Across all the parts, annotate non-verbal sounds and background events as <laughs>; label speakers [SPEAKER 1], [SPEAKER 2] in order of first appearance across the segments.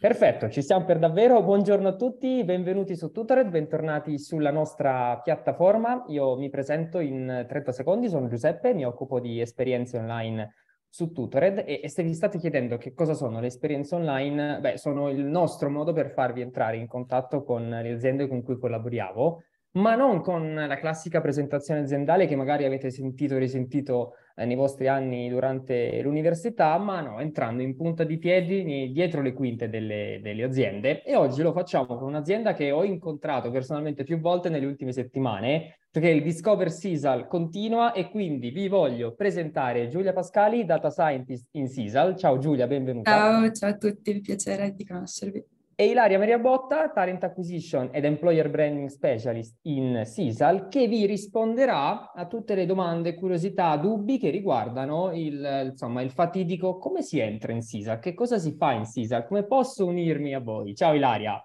[SPEAKER 1] Perfetto, ci siamo per davvero. Buongiorno a tutti, benvenuti su Tutored, bentornati sulla nostra piattaforma. Io mi presento in 30 secondi, sono Giuseppe, mi occupo di esperienze online su Tutored e, e se vi state chiedendo che cosa sono le esperienze online, beh, sono il nostro modo per farvi entrare in contatto con le aziende con cui collaboriamo, ma non con la classica presentazione aziendale che magari avete sentito e risentito nei vostri anni durante l'università, ma no, entrando in punta di piedi dietro le quinte delle, delle aziende. E oggi lo facciamo con un'azienda che ho incontrato personalmente più volte nelle ultime settimane, perché il Discover Sisal continua e quindi vi voglio presentare Giulia Pascali, Data Scientist in Sisal. Ciao Giulia, benvenuta. Ciao,
[SPEAKER 2] ciao a tutti, il piacere di conoscervi
[SPEAKER 1] è Ilaria Maria Botta, Talent Acquisition ed Employer Branding Specialist in Sisal, che vi risponderà a tutte le domande, curiosità, dubbi che riguardano il, insomma, il fatidico come si entra in Sisal, che cosa si fa in Sisal, come posso unirmi a voi. Ciao Ilaria.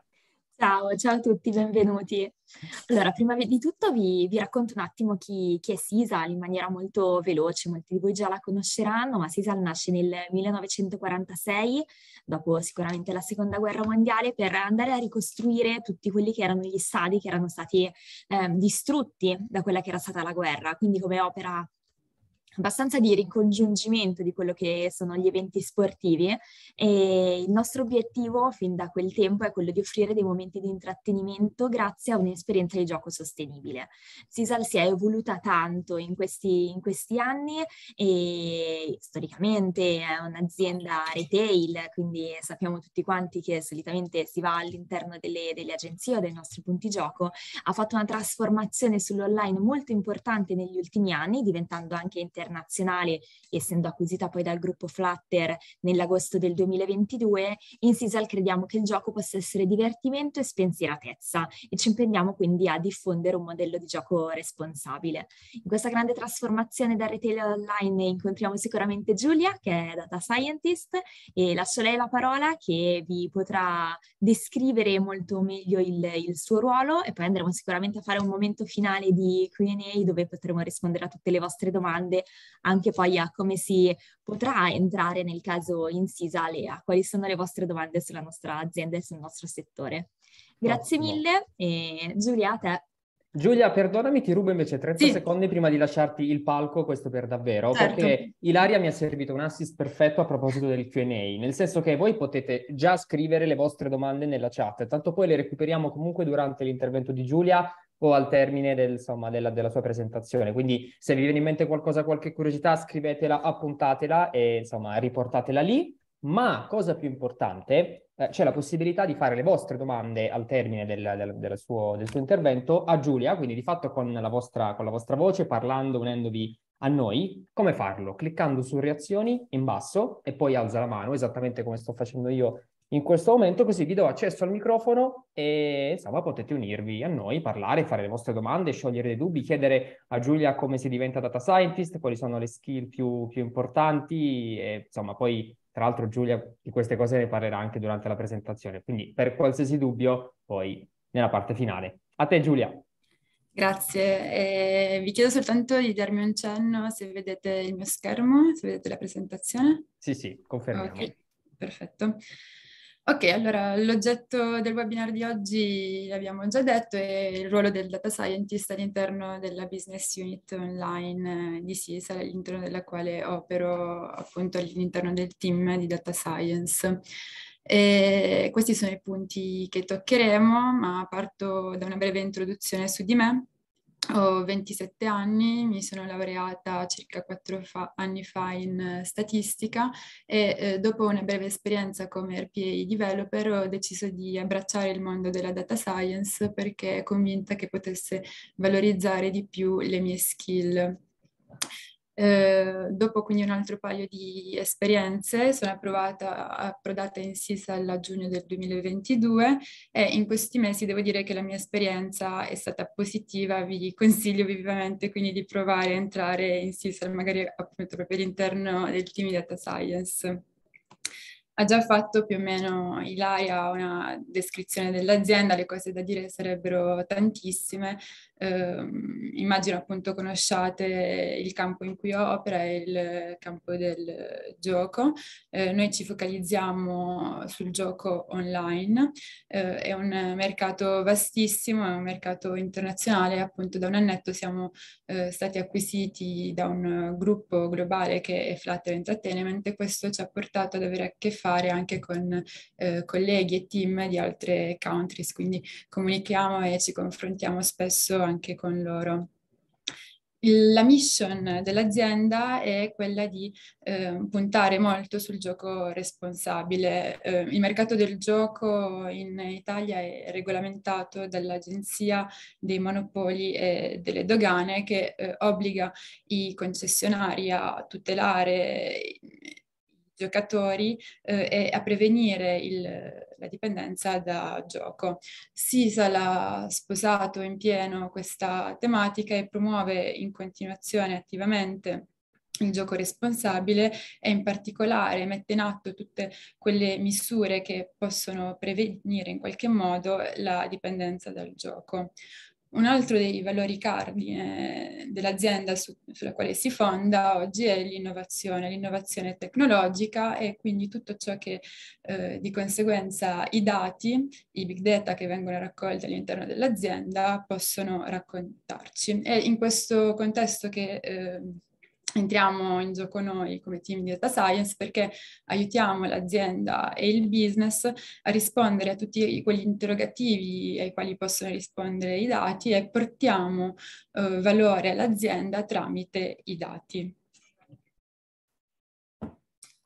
[SPEAKER 1] Ciao, ciao
[SPEAKER 3] a tutti, benvenuti. Allora, prima di tutto vi, vi racconto un attimo chi, chi, è Sisal in maniera molto veloce, molti di voi già la conosceranno, ma Sisal nasce nel 1946, dopo sicuramente la seconda guerra mondiale, per andare a ricostruire tutti quelli che erano gli stadi che erano stati eh, distrutti da quella che era stata la guerra, quindi come opera abbastanza di ricongiungimento di quello che sono gli eventi sportivi e il nostro obiettivo fin da quel tempo è quello di offrire dei momenti di intrattenimento grazie a un'esperienza di gioco sostenibile. Sisal si è evoluta tanto in questi, in questi anni e storicamente è un'azienda retail, quindi sappiamo tutti quanti che solitamente si va all'interno delle, delle agenzie o dei nostri punti gioco, ha fatto una trasformazione sull'online molto importante negli ultimi anni diventando anche internazionale internazionale, essendo acquisita poi dal gruppo Flutter nell'agosto del 2022, in Sisal crediamo che il gioco possa essere divertimento e spensieratezza e ci impegniamo quindi a diffondere un modello di gioco responsabile. In questa grande trasformazione da retail online incontriamo sicuramente Giulia, che è data scientist, e lascio lei la parola che vi potrà descrivere molto meglio il, il suo ruolo e poi andremo sicuramente a fare un momento finale di Q&A dove potremo rispondere a tutte le vostre domande anche poi a come si potrà entrare nel caso in Incisa Lea, quali sono le vostre domande sulla nostra azienda e sul nostro settore. Grazie Ottimo. mille e Giulia a te.
[SPEAKER 1] Giulia, perdonami, ti rubo invece 30 sì. secondi prima di lasciarti il palco, questo per davvero, certo. perché Ilaria mi ha servito un assist perfetto a proposito del QA, nel senso che voi potete già scrivere le vostre domande nella chat, tanto poi le recuperiamo comunque durante l'intervento di Giulia o al termine del, insomma, della, della, sua presentazione. Quindi se vi viene in mente qualcosa, qualche curiosità, scrivetela, appuntatela e insomma riportatela lì. Ma cosa più importante, eh, c'è la possibilità di fare le vostre domande al termine del, del, suo, del, suo, intervento a Giulia, quindi di fatto con la vostra, con la vostra voce, parlando, unendovi a noi, come farlo? Cliccando su reazioni in basso e poi alza la mano, esattamente come sto facendo io in questo momento, così vi do accesso al microfono e insomma potete unirvi a noi, parlare, fare le vostre domande, sciogliere dei dubbi, chiedere a Giulia come si diventa data scientist, quali sono le skill più, più importanti e insomma poi tra l'altro Giulia di queste cose ne parlerà anche durante la presentazione, quindi per qualsiasi dubbio poi nella parte finale. A te Giulia.
[SPEAKER 2] Grazie, eh, vi chiedo soltanto di darmi un cenno se vedete il mio schermo, se vedete la presentazione.
[SPEAKER 1] Sì, sì, confermiamo. Ok,
[SPEAKER 2] perfetto. Ok, allora l'oggetto del webinar di oggi l'abbiamo già detto, è il ruolo del data scientist all'interno della business unit online eh, di SIS, all'interno della quale opero appunto all'interno del team di data science. E questi sono i punti che toccheremo, ma parto da una breve introduzione su di me ho 27 anni, mi sono laureata circa 4 fa, anni fa in eh, statistica e eh, dopo una breve esperienza come RPA developer ho deciso di abbracciare il mondo della data science perché convinta che potesse valorizzare di più le mie skill. Eh, dopo quindi un altro paio di esperienze sono approvata, approdata in SISAL a giugno del 2022 e in questi mesi devo dire che la mia esperienza è stata positiva, vi consiglio vivamente quindi di provare a entrare in SISAL magari appunto proprio all'interno del team di Data Science ha già fatto più o meno Ilaria una descrizione dell'azienda, le cose da dire sarebbero tantissime, eh, immagino appunto conosciate il campo in cui opera e il campo del gioco. Eh, noi ci focalizziamo sul gioco online, eh, è un mercato vastissimo, è un mercato internazionale, appunto da un annetto siamo eh, stati acquisiti da un gruppo globale che è Flutter Entertainment e questo ci ha portato ad avere a che fare anche con eh, colleghi e team di altre countries, quindi comunichiamo e ci confrontiamo spesso anche con loro. La mission dell'azienda è quella di eh, puntare molto sul gioco responsabile. Eh, il mercato del gioco in Italia è regolamentato dall'Agenzia dei Monopoli e delle Dogane che eh, obbliga i concessionari a tutelare giocatori eh, e a prevenire il, la dipendenza da gioco. Sisal ha sposato in pieno questa tematica e promuove in continuazione attivamente il gioco responsabile e in particolare mette in atto tutte quelle misure che possono prevenire in qualche modo la dipendenza dal gioco. Un altro dei valori cardine eh, dell'azienda su, sulla quale si fonda oggi è l'innovazione, l'innovazione tecnologica e quindi tutto ciò che eh, di conseguenza i dati, i big data che vengono raccolti all'interno dell'azienda possono raccontarci. È in questo contesto che eh, entriamo in gioco noi come team di data science perché aiutiamo l'azienda e il business a rispondere a tutti quegli interrogativi ai quali possono rispondere i dati e portiamo eh, valore all'azienda tramite i dati.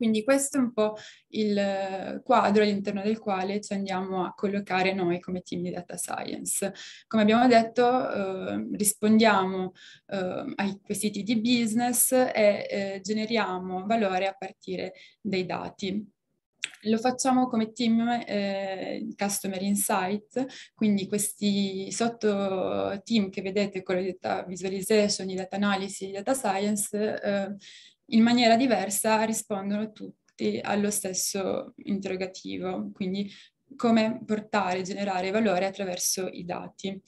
[SPEAKER 2] Quindi questo è un po' il eh, quadro all'interno del quale ci andiamo a collocare noi come team di data science. Come abbiamo detto, eh, rispondiamo eh, ai quesiti di business e eh, generiamo valore a partire dai dati. Lo facciamo come team eh, Customer Insight, quindi questi sotto team che vedete con le data visualization, i data analysis, i data science, eh, in maniera diversa rispondono tutti allo stesso interrogativo, quindi come portare e generare valore attraverso i dati.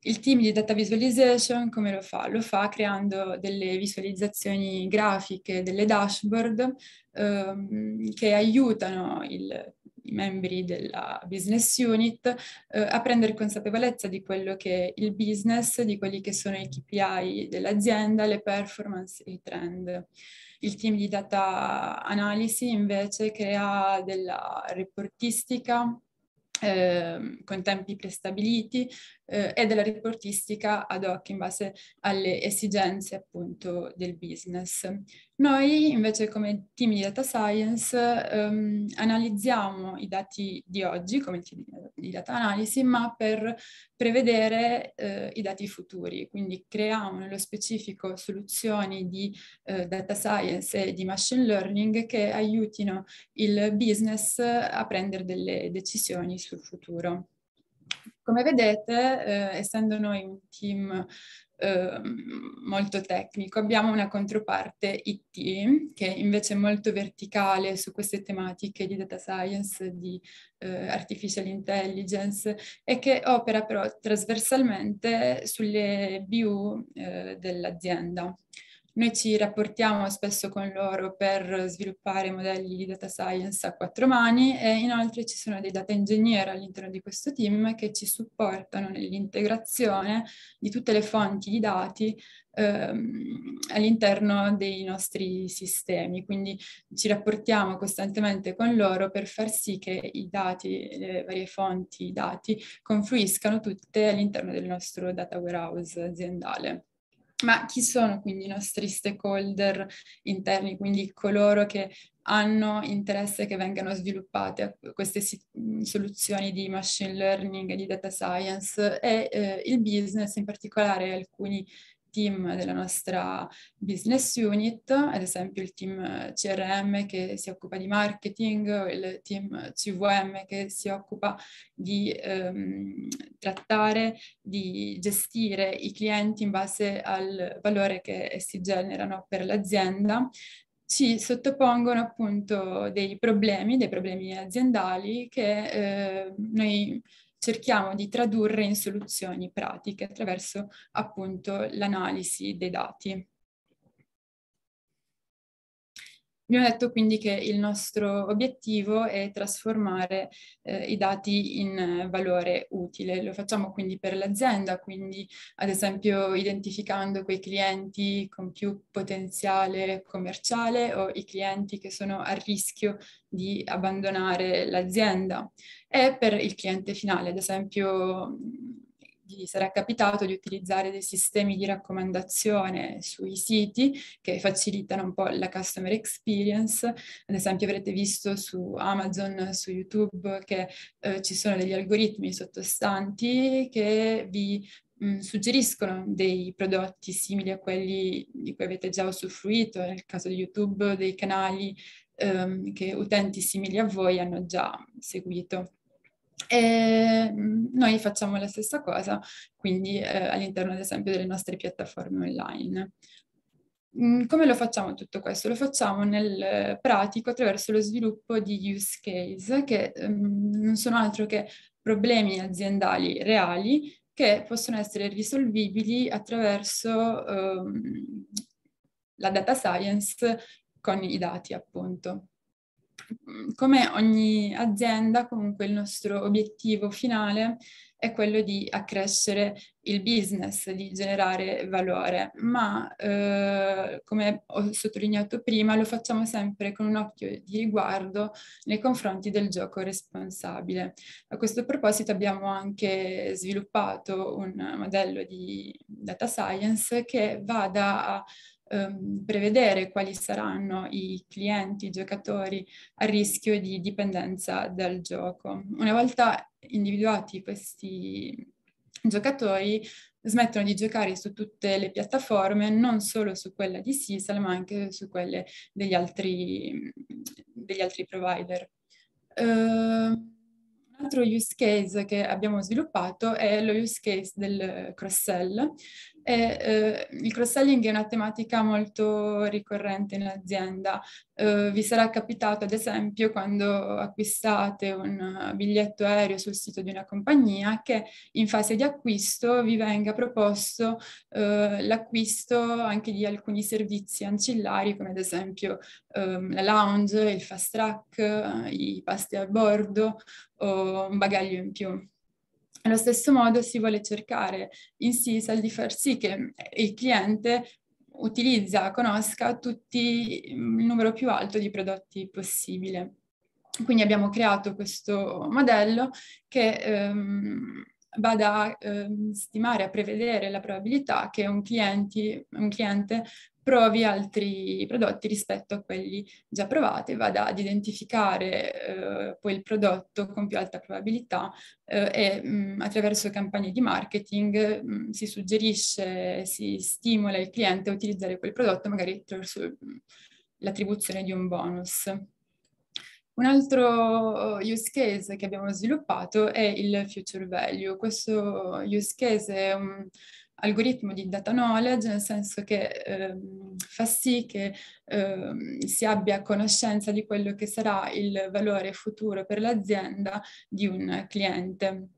[SPEAKER 2] Il team di data visualization come lo fa? Lo fa creando delle visualizzazioni grafiche, delle dashboard ehm, che aiutano il i membri della business unit eh, a prendere consapevolezza di quello che è il business, di quelli che sono i KPI dell'azienda, le performance e i trend. Il team di data analisi invece crea della reportistica eh, con tempi prestabiliti eh, e della reportistica ad hoc in base alle esigenze appunto del business. Noi invece come team di data science ehm, analizziamo i dati di oggi, come team di data analisi, ma per prevedere eh, i dati futuri. Quindi creiamo nello specifico soluzioni di eh, data science e di machine learning che aiutino il business a prendere delle decisioni sul futuro. Come vedete, eh, essendo noi un team Ehm, molto tecnico. Abbiamo una controparte IT che invece è molto verticale su queste tematiche di data science, di eh, artificial intelligence e che opera però trasversalmente sulle BU eh, dell'azienda. Noi ci rapportiamo spesso con loro per sviluppare modelli di data science a quattro mani e inoltre ci sono dei data engineer all'interno di questo team che ci supportano nell'integrazione di tutte le fonti di dati ehm, all'interno dei nostri sistemi. Quindi ci rapportiamo costantemente con loro per far sì che i dati, le varie fonti, di dati confluiscano tutte all'interno del nostro data warehouse aziendale. Ma chi sono quindi i nostri stakeholder interni, quindi coloro che hanno interesse che vengano sviluppate queste si- soluzioni di machine learning e di data science e eh, il business, in particolare alcuni team della nostra business unit, ad esempio il team CRM che si occupa di marketing, il team CVM che si occupa di ehm, trattare, di gestire i clienti in base al valore che essi generano per l'azienda, ci sottopongono appunto dei problemi, dei problemi aziendali che eh, noi cerchiamo di tradurre in soluzioni pratiche attraverso appunto l'analisi dei dati. Abbiamo detto quindi che il nostro obiettivo è trasformare eh, i dati in eh, valore utile. Lo facciamo quindi per l'azienda, quindi ad esempio identificando quei clienti con più potenziale commerciale o i clienti che sono a rischio di abbandonare l'azienda e per il cliente finale, ad esempio gli sarà capitato di utilizzare dei sistemi di raccomandazione sui siti che facilitano un po' la customer experience. Ad esempio avrete visto su Amazon, su YouTube che eh, ci sono degli algoritmi sottostanti che vi suggeriscono dei prodotti simili a quelli di cui avete già usufruito, nel caso di YouTube dei canali ehm, che utenti simili a voi hanno già seguito. E mm, noi facciamo la stessa cosa, quindi eh, all'interno ad esempio delle nostre piattaforme online. Mm, come lo facciamo tutto questo? Lo facciamo nel pratico attraverso lo sviluppo di use case che ehm, non sono altro che problemi aziendali reali che possono essere risolvibili attraverso ehm, la data science con i dati, appunto. Mm, come ogni azienda, comunque il nostro obiettivo finale è quello di accrescere il business, di generare valore, ma eh, come ho sottolineato prima lo facciamo sempre con un occhio di riguardo nei confronti del gioco responsabile. A questo proposito abbiamo anche sviluppato un modello di data science che vada a ehm, prevedere quali saranno i clienti, i giocatori a rischio di dipendenza dal gioco. Una volta individuati questi giocatori, smettono di giocare su tutte le piattaforme, non solo su quella di Sisal, ma anche su quelle degli altri, degli altri provider. Uh, un altro use case che abbiamo sviluppato è lo use case del cross-sell, e, eh, il cross-selling è una tematica molto ricorrente in azienda. Eh, vi sarà capitato, ad esempio, quando acquistate un biglietto aereo sul sito di una compagnia, che in fase di acquisto vi venga proposto eh, l'acquisto anche di alcuni servizi ancillari, come ad esempio la lounge, il fast track, i pasti a bordo o un bagaglio in più. Allo stesso modo si vuole cercare in SISAL di far sì che il cliente utilizza, conosca tutti mm, il numero più alto di prodotti possibile. Quindi abbiamo creato questo modello che ehm, vada a ehm, stimare, a prevedere la probabilità che un, clienti, un cliente provi altri prodotti rispetto a quelli già provati vada ad identificare eh, poi il prodotto con più alta probabilità eh, e mh, mm, attraverso campagne di marketing mh, mm, si suggerisce, si stimola il cliente a utilizzare quel prodotto magari attraverso mm, l'attribuzione di un bonus. Un altro eh, use case che abbiamo sviluppato è il future value. Questo use case è un algoritmo di data knowledge, nel senso che eh, fa sì che eh, si abbia conoscenza di quello che sarà il valore futuro per l'azienda di un cliente.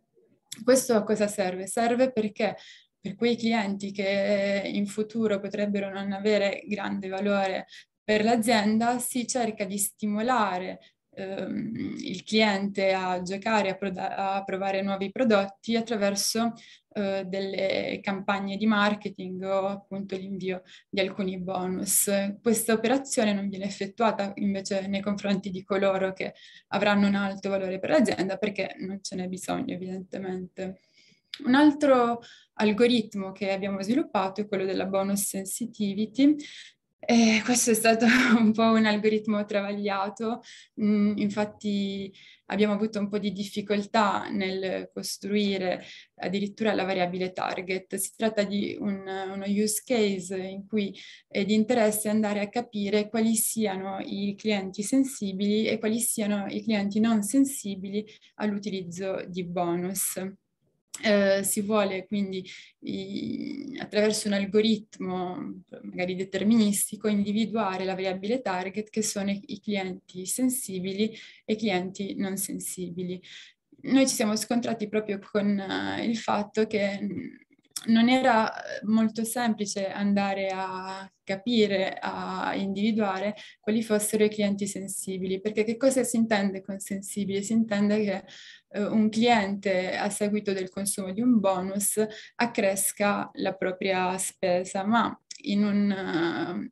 [SPEAKER 2] Questo a cosa serve? Serve perché per quei clienti che in futuro potrebbero non avere grande valore per l'azienda si cerca di stimolare ehm, il cliente a giocare, a, prod- a, provare nuovi prodotti attraverso eh, delle campagne di marketing o appunto l'invio di alcuni bonus. Questa operazione non viene effettuata invece nei confronti di coloro che avranno un alto valore per l'azienda perché non ce n'è bisogno evidentemente. Un altro algoritmo che abbiamo sviluppato è quello della bonus sensitivity, e eh, questo è stato <laughs> un po' un algoritmo travagliato, mm, infatti abbiamo avuto un po' di difficoltà nel costruire addirittura la variabile target. Si tratta di un, uno use case in cui è di interesse andare a capire quali siano i clienti sensibili e quali siano i clienti non sensibili all'utilizzo di bonus. Eh, si vuole quindi i, attraverso un algoritmo magari deterministico individuare la variabile target che sono i, i clienti sensibili e i clienti non sensibili. Noi ci siamo scontrati proprio con uh, il fatto che non era eh, molto semplice andare a capire, a individuare quali fossero i clienti sensibili, perché che cosa si intende con sensibile? Si intende che eh, un cliente a seguito del consumo di un bonus accresca la propria spesa, ma in un,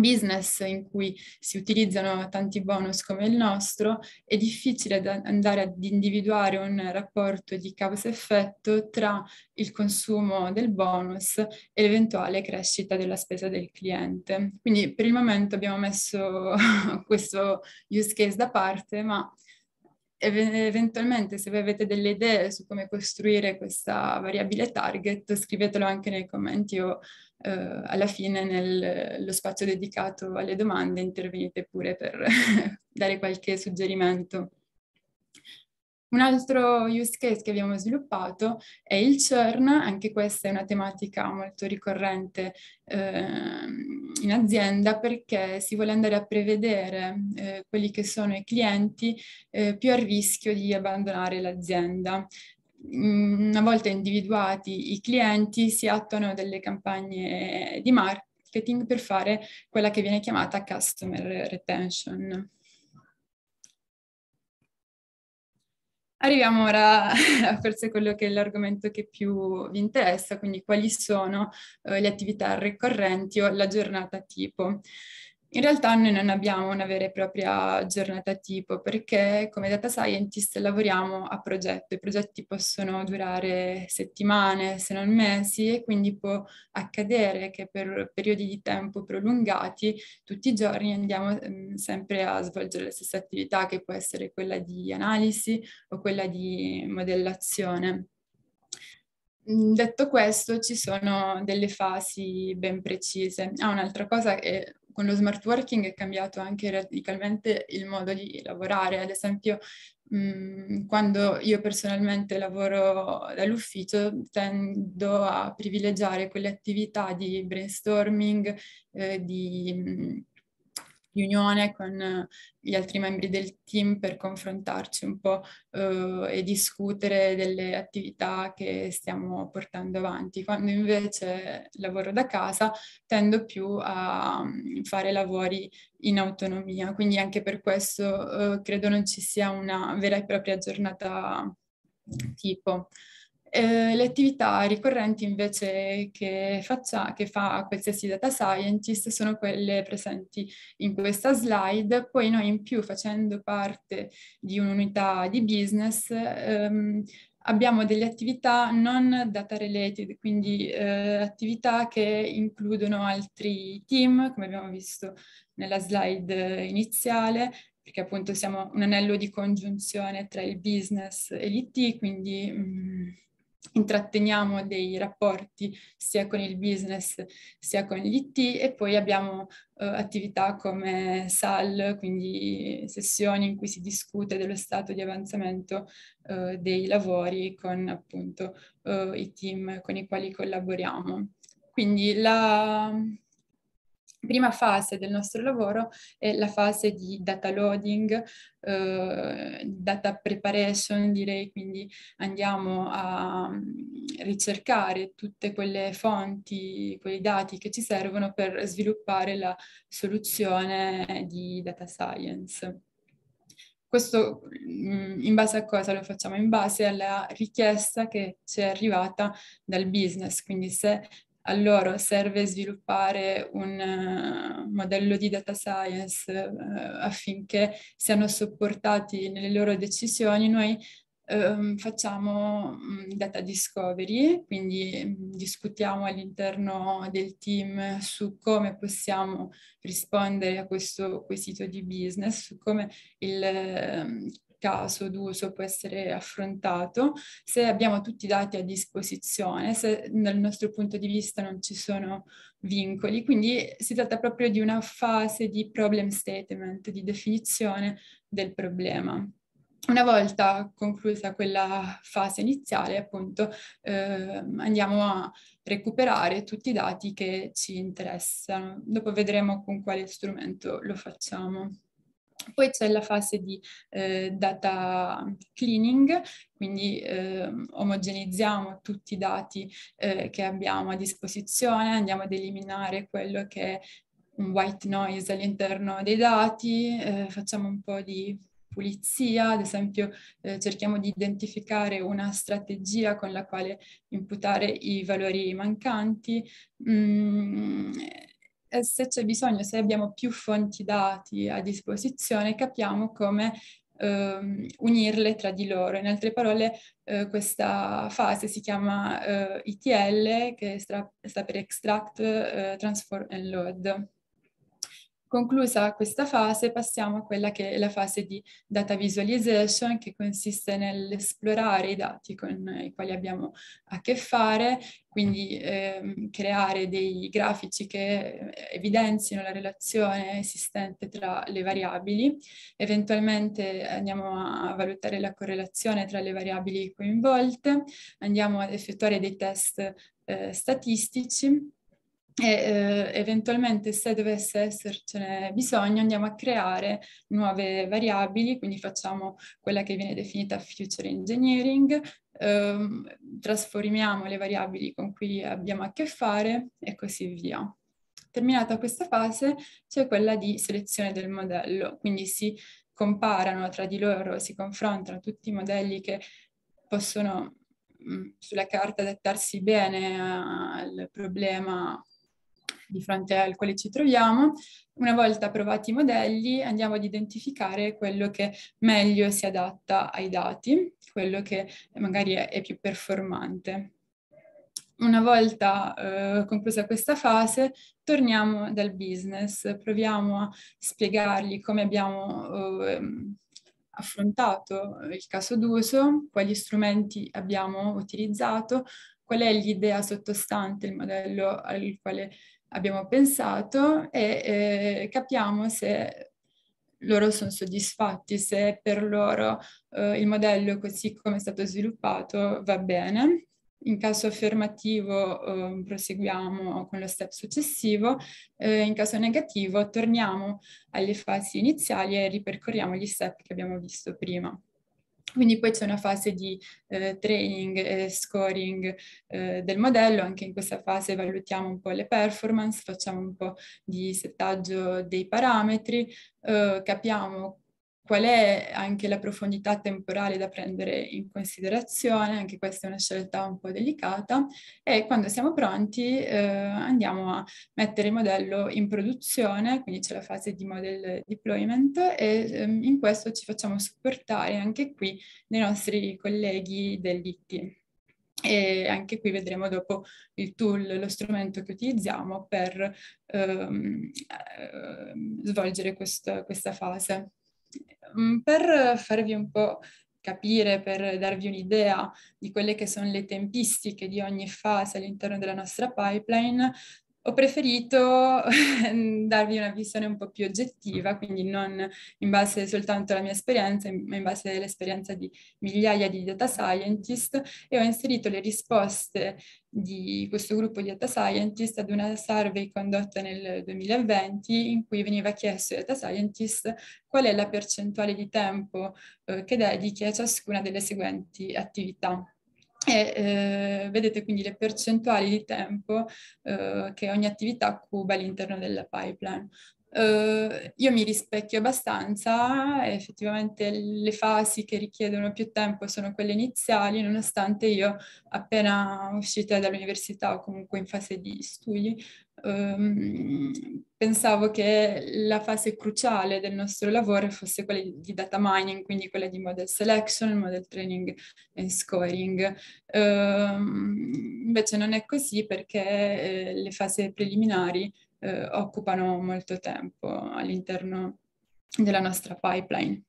[SPEAKER 2] business in cui si utilizzano tanti bonus come il nostro, è difficile andare ad individuare un rapporto di causa-effetto tra il consumo del bonus e l'eventuale crescita della spesa del cliente. Quindi per il momento abbiamo messo <laughs> questo use case da parte, ma eventualmente se voi avete delle idee su come costruire questa variabile target, scrivetelo anche nei commenti o eh, alla fine nello spazio dedicato alle domande intervenite pure per <laughs> dare qualche suggerimento. Un altro use case che abbiamo sviluppato è il CERN, anche questa è una tematica molto ricorrente eh, in azienda perché si vuole andare a prevedere eh, quelli che sono i clienti eh, più a rischio di abbandonare l'azienda. Mm, una volta individuati i clienti si attuano delle campagne di marketing per fare quella che viene chiamata customer retention. Arriviamo ora <laughs> a forse quello che è l'argomento che più vi interessa, quindi quali sono eh, le attività ricorrenti o la giornata tipo. In realtà noi non abbiamo una vera e propria giornata tipo perché come data scientist lavoriamo a progetto. I progetti possono durare settimane se non mesi e quindi può accadere che per periodi di tempo prolungati tutti i giorni andiamo mm, sempre a svolgere la stessa attività che può essere quella di analisi o quella di modellazione. Mm, detto questo, ci sono delle fasi ben precise. Ah, un'altra cosa è con lo smart working è cambiato anche radicalmente il modo di lavorare. Ad esempio, mh, mm, quando io personalmente lavoro dall'ufficio, tendo a privilegiare quelle attività di brainstorming, eh, di... Mh, mm, riunione con eh, gli altri membri del team per confrontarci un po' eh, e discutere delle attività che stiamo portando avanti. Quando invece lavoro da casa tendo più a mm, fare lavori in autonomia, quindi anche per questo eh, credo non ci sia una vera e propria giornata tipo. Eh, le attività ricorrenti invece che, faccia, che fa qualsiasi data scientist sono quelle presenti in questa slide, poi noi in più facendo parte di un'unità di business ehm, abbiamo delle attività non data related, quindi eh, attività che includono altri team, come abbiamo visto nella slide iniziale, perché appunto siamo un anello di congiunzione tra il business e l'IT, quindi mh, mm, intratteniamo dei rapporti sia con il business sia con l'IT e poi abbiamo eh, attività come SAL, quindi sessioni in cui si discute dello stato di avanzamento eh, dei lavori con appunto eh, i team con i quali collaboriamo. Quindi la, prima fase del nostro lavoro è la fase di data loading, eh, data preparation direi, quindi andiamo a mm, ricercare tutte quelle fonti, quei dati che ci servono per sviluppare la soluzione di data science. Questo mm, in base a cosa lo facciamo? In base alla richiesta che ci è arrivata dal business, quindi se a loro serve sviluppare un eh, modello di data science eh, affinché siano supportati nelle loro decisioni, noi Um, facciamo mm, data discovery, quindi mm, discutiamo all'interno del team su come possiamo rispondere a questo quesito di business, su come il, ehm, caso d'uso può essere affrontato, se abbiamo tutti i dati a disposizione, se dal nostro punto di vista non ci sono vincoli. Quindi si tratta proprio di una fase di problem statement, di definizione del problema. Una volta conclusa quella fase iniziale, appunto, eh, andiamo a recuperare tutti i dati che ci interessano. Dopo vedremo con quale strumento lo facciamo. Poi c'è la fase di eh, data cleaning, quindi eh, omogenizziamo tutti i dati eh, che abbiamo a disposizione, andiamo ad eliminare quello che è un white noise all'interno dei dati, eh, facciamo un po' di pulizia, ad esempio eh, cerchiamo di identificare una strategia con la quale imputare i valori mancanti. Mm, se c'è bisogno, se abbiamo più fonti dati a disposizione, capiamo come ehm, unirle tra di loro. In altre parole, eh, questa fase si chiama eh, ITL, che sta, sta per Extract, eh, Transform and Load. Conclusa questa fase passiamo a quella che è la fase di data visualization che consiste nell'esplorare i dati con i quali abbiamo a che fare, quindi ehm, creare dei grafici che evidenzino la relazione esistente tra le variabili, eventualmente andiamo a valutare la correlazione tra le variabili coinvolte, andiamo ad effettuare dei test eh, statistici e eh, eventualmente se dovesse essercene bisogno andiamo a creare nuove variabili, quindi facciamo quella che viene definita future engineering, ehm, trasformiamo le variabili con cui abbiamo a che fare e così via. Terminata questa fase c'è quella di selezione del modello, quindi si comparano tra di loro, si confrontano tutti i modelli che possono mh, mm, sulla carta adattarsi bene al problema di fronte al quale ci troviamo. Una volta provati i modelli andiamo ad identificare quello che meglio si adatta ai dati, quello che magari è, è più performante. Una volta eh, conclusa questa fase, torniamo dal business, proviamo a spiegargli come abbiamo eh, affrontato il caso d'uso, quali strumenti abbiamo utilizzato, qual è l'idea sottostante, il modello al quale abbiamo pensato e eh, capiamo se loro sono soddisfatti, se per loro eh, il modello così come è stato sviluppato va bene. In caso affermativo eh, proseguiamo con lo step successivo, eh, in caso negativo torniamo alle fasi iniziali e ripercorriamo gli step che abbiamo visto prima. Quindi poi c'è una fase di eh, training e scoring eh, del modello, anche in questa fase valutiamo un po' le performance, facciamo un po' di settaggio dei parametri, eh, capiamo Qual è anche la profondità temporale da prendere in considerazione? Anche questa è una scelta un po' delicata. E quando siamo pronti eh, andiamo a mettere il modello in produzione, quindi c'è la fase di model deployment e ehm, in questo ci facciamo supportare anche qui dai nostri colleghi dell'IT e anche qui vedremo dopo il tool, lo strumento che utilizziamo per ehm, eh, svolgere questa, questa fase. Ehm, per farvi un po' capire, per darvi un'idea di quelle che sono le tempistiche di ogni fase all'interno della nostra pipeline, ho preferito <laughs> darvi una visione un po' più oggettiva, quindi non in base soltanto alla mia esperienza, ma in base all'esperienza di migliaia di data scientist e ho inserito le risposte di questo gruppo di data scientist ad una survey condotta nel 2020 in cui veniva chiesto ai data scientist qual è la percentuale di tempo eh, che dedichi a ciascuna delle seguenti attività. E eh, vedete quindi le percentuali di tempo eh, che ogni attività occupa all'interno della pipeline. Uh, io mi rispecchio abbastanza, effettivamente le fasi che richiedono più tempo sono quelle iniziali, nonostante io appena uscita dall'università o comunque in fase di studi, um, pensavo che la fase cruciale del nostro lavoro fosse quella di data mining, quindi quella di model selection, model training e scoring. Um, invece non è così perché eh, le fasi preliminari eh, occupano molto tempo all'interno della nostra pipeline.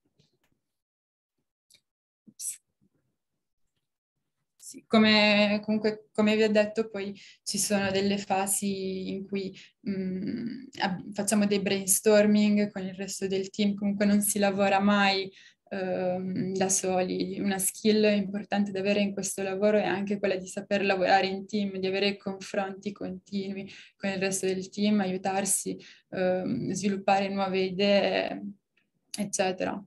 [SPEAKER 2] Sì, come, comunque, come vi ho detto, poi ci sono delle fasi in cui mh, mm, facciamo dei brainstorming con il resto del team, comunque non si lavora mai da ehm, soli. Una skill importante da avere in questo lavoro è anche quella di saper lavorare in team, di avere confronti continui con il resto del team, aiutarsi, ehm, sviluppare nuove idee, eccetera.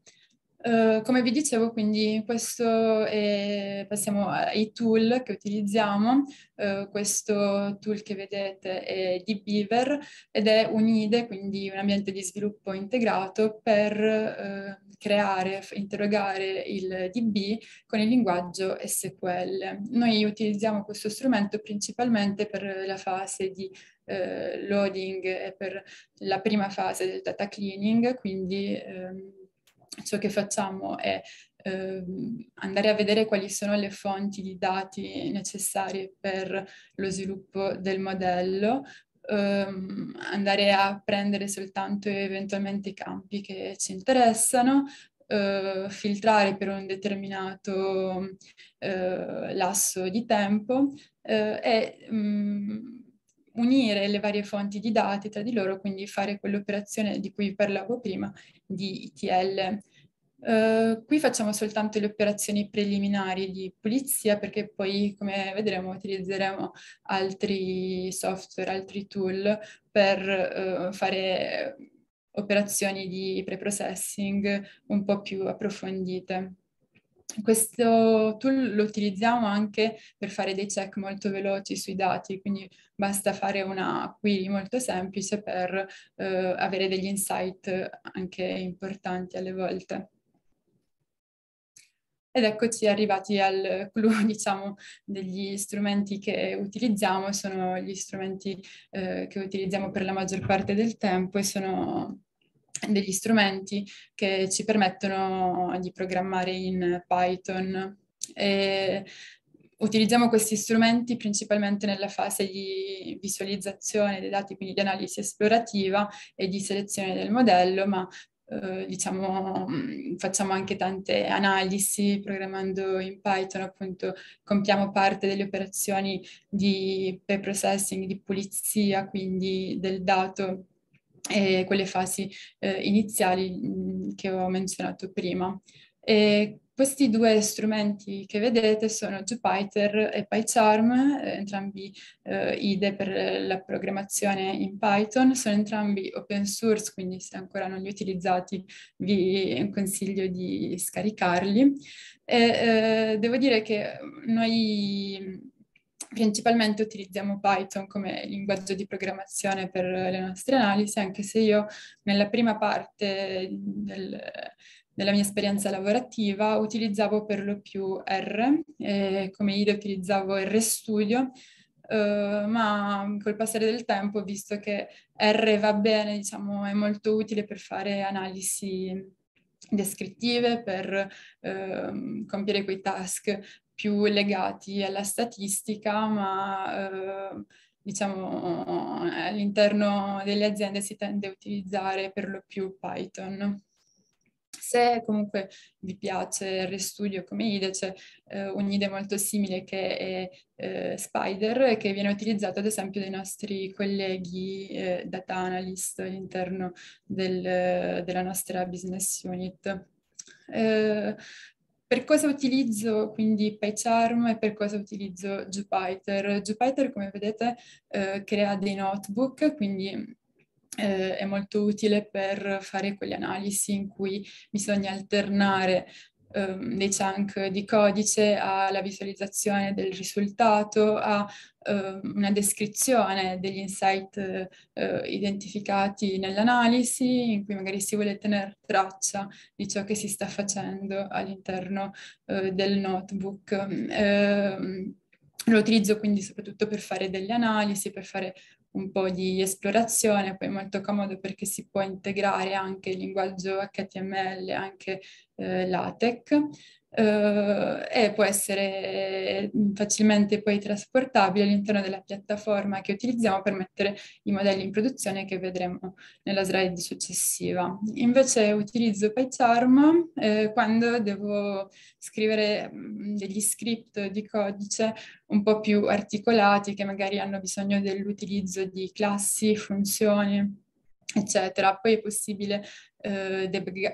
[SPEAKER 2] Eh, come vi dicevo, quindi questo è, passiamo ai tool che utilizziamo. Uh, questo tool che vedete è di Beaver ed è un IDE, quindi un ambiente di sviluppo integrato per uh, creare, interrogare il DB con il linguaggio SQL. Noi utilizziamo questo strumento principalmente per la fase di loading e per la prima fase del data cleaning, quindi um, ciò che facciamo è ehm, andare a vedere quali sono le fonti di dati necessarie per lo sviluppo del modello, Um, andare a prendere soltanto eventualmente i campi che ci interessano, uh, filtrare per un determinato uh, lasso di tempo uh, e um, unire le varie fonti di dati tra di loro, quindi fare quell'operazione di cui parlavo prima di ITL. Uh, eh, qui facciamo soltanto le operazioni preliminari di pulizia perché poi, come vedremo, utilizzeremo altri software, altri tool per uh, fare operazioni di preprocessing un po' più approfondite. Questo tool lo utilizziamo anche per fare dei check molto veloci sui dati, quindi basta fare una query molto semplice per eh, avere degli insight anche importanti alle volte. Ed eccoci arrivati al clou, <laughs> diciamo, degli strumenti che utilizziamo, sono gli strumenti eh, che utilizziamo per la maggior parte del tempo e sono degli strumenti che ci permettono di programmare in Python. E utilizziamo questi strumenti principalmente nella fase di visualizzazione dei dati, quindi di analisi esplorativa e di selezione del modello, ma eh, diciamo, mm, facciamo anche tante analisi programmando in Python, appunto compiamo parte delle operazioni di pre-processing, di pulizia, quindi del dato e quelle fasi eh, iniziali mh, che ho menzionato prima. E questi due strumenti che vedete sono Jupyter e PyCharm, eh, entrambi eh, IDE per la programmazione in Python, sono entrambi open source, quindi se ancora non li utilizzate vi consiglio di scaricarli. E, eh, devo dire che noi Principalmente utilizziamo Python come linguaggio di programmazione per le nostre analisi, anche se io nella prima parte del, nella mia esperienza lavorativa utilizzavo per lo più R, eh, come IDE utilizzavo RStudio, eh, ma col passare del tempo ho visto che R va bene, diciamo, è molto utile per fare analisi descrittive, per eh, compiere quei task più legati alla statistica, ma eh, diciamo all'interno delle aziende si tende a utilizzare per lo più Python. Se comunque vi piace RStudio come IDE, c'è eh, un'idea molto simile che è eh, Spider, che viene utilizzato ad esempio dai nostri colleghi eh, data analyst all'interno del, della nostra business unit. Eh, per cosa utilizzo quindi PyCharm e per cosa utilizzo Jupyter? Jupyter, come vedete, eh, crea dei notebook, quindi eh, è molto utile per fare quelle analisi in cui bisogna alternare ehm, dei chunk di codice alla visualizzazione del risultato, a eh, una descrizione degli insight eh, identificati nell'analisi, in cui magari si vuole tenere traccia di ciò che si sta facendo all'interno eh, del notebook. Ehm, lo utilizzo quindi soprattutto per fare delle analisi, per fare un po' di esplorazione, poi è molto comodo perché si può integrare anche il linguaggio HTML, anche eh, LaTeX. Uh, e può essere facilmente poi trasportabile all'interno della piattaforma che utilizziamo per mettere i modelli in produzione che vedremo nella slide successiva. Invece utilizzo PyCharm eh, quando devo scrivere mm, degli script di codice un po' più articolati che magari hanno bisogno dell'utilizzo di classi, funzioni eccetera. Poi è possibile eh,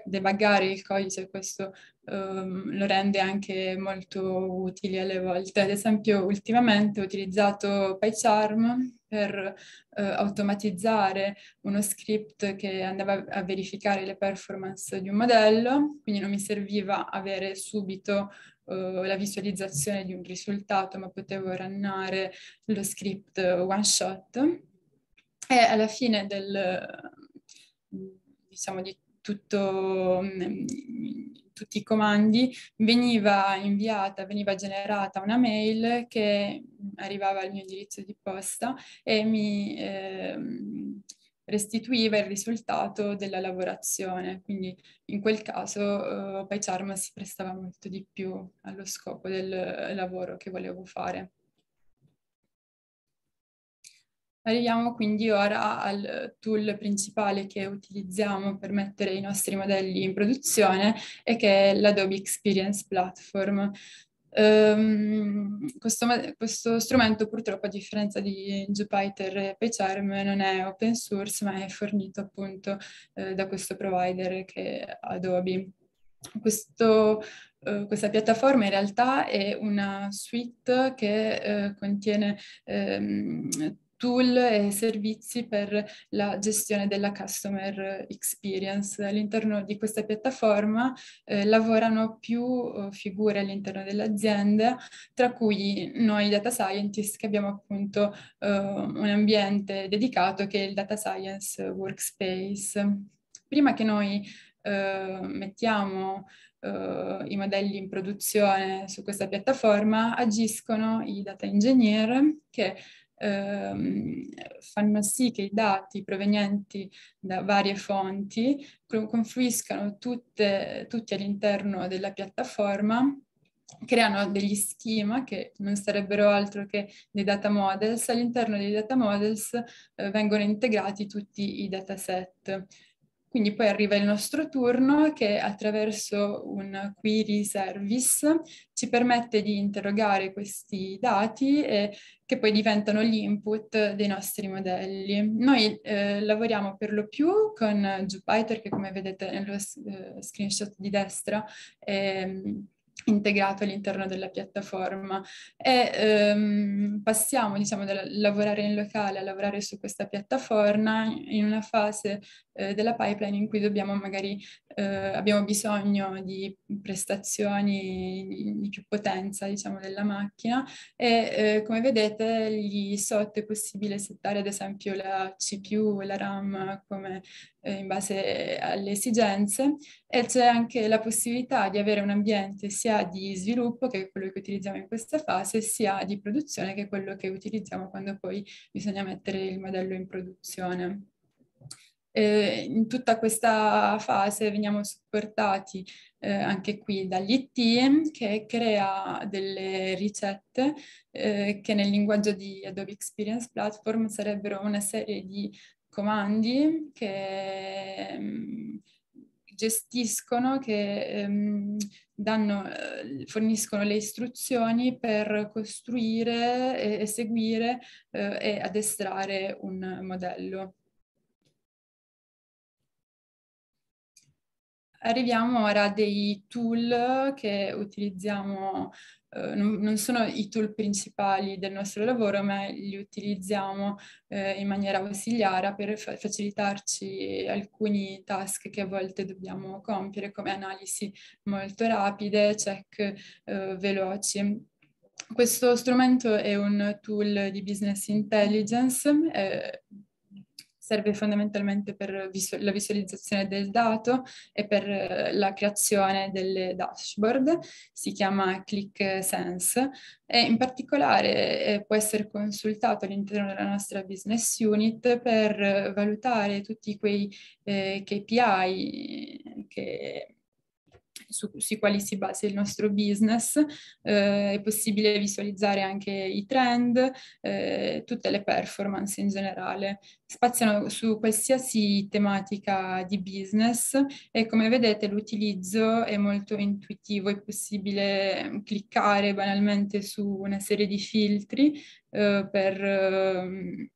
[SPEAKER 2] debuggare il codice, e questo ehm, lo rende anche molto utile alle volte. Ad esempio, ultimamente ho utilizzato PyCharm per eh, automatizzare uno script che andava a verificare le performance di un modello, quindi non mi serviva avere subito eh, la visualizzazione di un risultato, ma potevo rannare lo script one shot e alla fine del, diciamo, di tutto, tutti i comandi veniva inviata, veniva generata una mail che arrivava al mio indirizzo di posta e mi eh, restituiva il risultato della lavorazione. Quindi in quel caso eh, PyCharm si prestava molto di più allo scopo del lavoro che volevo fare. Arriviamo quindi ora al tool principale che utilizziamo per mettere i nostri modelli in produzione e che è l'Adobe Experience Platform. Um, questo, questo, strumento purtroppo a differenza di Jupyter e PyCharm non è open source ma è fornito appunto eh, da questo provider che è Adobe. Questo, eh, questa piattaforma in realtà è una suite che eh, contiene ehm, tool e servizi per la gestione della customer experience. All'interno di questa piattaforma eh, lavorano più eh, figure all'interno dell'azienda, tra cui noi data scientist che abbiamo appunto eh, un ambiente dedicato che è il data science workspace. Prima che noi eh, mettiamo Uh, i modelli in produzione su questa piattaforma agiscono i data engineer che ehm, fanno sì che i dati provenienti da varie fonti confluiscano tutte, tutti all'interno della piattaforma creano degli schema che non sarebbero altro che dei data models, all'interno dei data models eh, vengono integrati tutti i dataset. Quindi poi arriva il nostro turno che attraverso un query service ci permette di interrogare questi dati e che poi diventano gli input dei nostri modelli. Noi eh, lavoriamo per lo più con Jupyter che come vedete nello eh, screenshot di destra è ehm, integrato all'interno della piattaforma e ehm, passiamo diciamo da lavorare in locale a lavorare su questa piattaforma in una fase eh, della pipeline in cui dobbiamo magari eh, abbiamo bisogno di prestazioni di più potenza diciamo della macchina e eh, come vedete lì sotto è possibile settare ad esempio la CPU la RAM come eh, in base alle esigenze e c'è anche la possibilità di avere un ambiente sia di sviluppo che è quello che utilizziamo in questa fase sia di produzione che è quello che utilizziamo quando poi bisogna mettere il modello in produzione eh, in tutta questa fase veniamo supportati eh, anche qui dall'IT che crea delle ricette eh, che nel linguaggio di Adobe Experience Platform sarebbero una serie di comandi che mm, gestiscono, che mh, ehm, danno, eh, forniscono le istruzioni per costruire e, e seguire eh, e addestrare un modello. Arriviamo ora a dei tool che utilizziamo, eh, non, non, sono i tool principali del nostro lavoro, ma li utilizziamo eh, in maniera ausiliaria per fa- facilitarci alcuni task che a volte dobbiamo compiere, come analisi molto rapide, check eh, veloci. Questo strumento è un tool di business intelligence eh, serve fondamentalmente per visu- la visualizzazione del dato e per eh, la creazione delle dashboard, si chiama ClickSense e in particolare eh, può essere consultato all'interno della nostra business unit per valutare tutti quei eh, KPI che su, sui quali si basa il nostro business, eh, è possibile visualizzare anche i trend, eh, tutte le performance in generale, spaziano su qualsiasi tematica di business e come vedete l'utilizzo è molto intuitivo, è possibile cliccare banalmente su una serie di filtri eh, per ehm,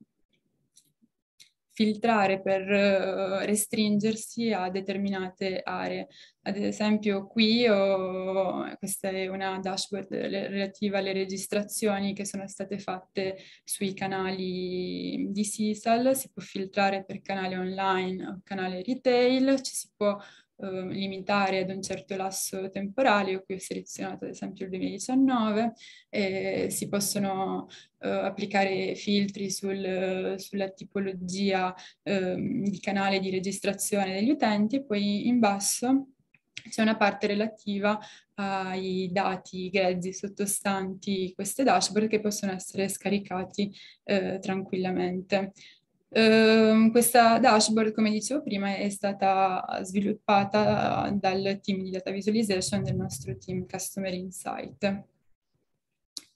[SPEAKER 2] filtrare, per eh, restringersi a determinate aree. Ad esempio qui, ho, oh, questa è una dashboard relativa alle registrazioni che sono state fatte sui canali di SISAL, si può filtrare per canale online o canale retail, ci si può eh, limitare ad un certo lasso temporale, io qui ho selezionato ad esempio il 2019, eh, si possono eh, applicare filtri sul, sulla tipologia ehm, di canale di registrazione degli utenti e poi in basso c'è una parte relativa ai dati grezzi sottostanti queste dashboard che possono essere scaricati eh, tranquillamente. Uh, questa dashboard, come dicevo prima, è stata sviluppata dal team di data visualization del nostro team Customer Insight.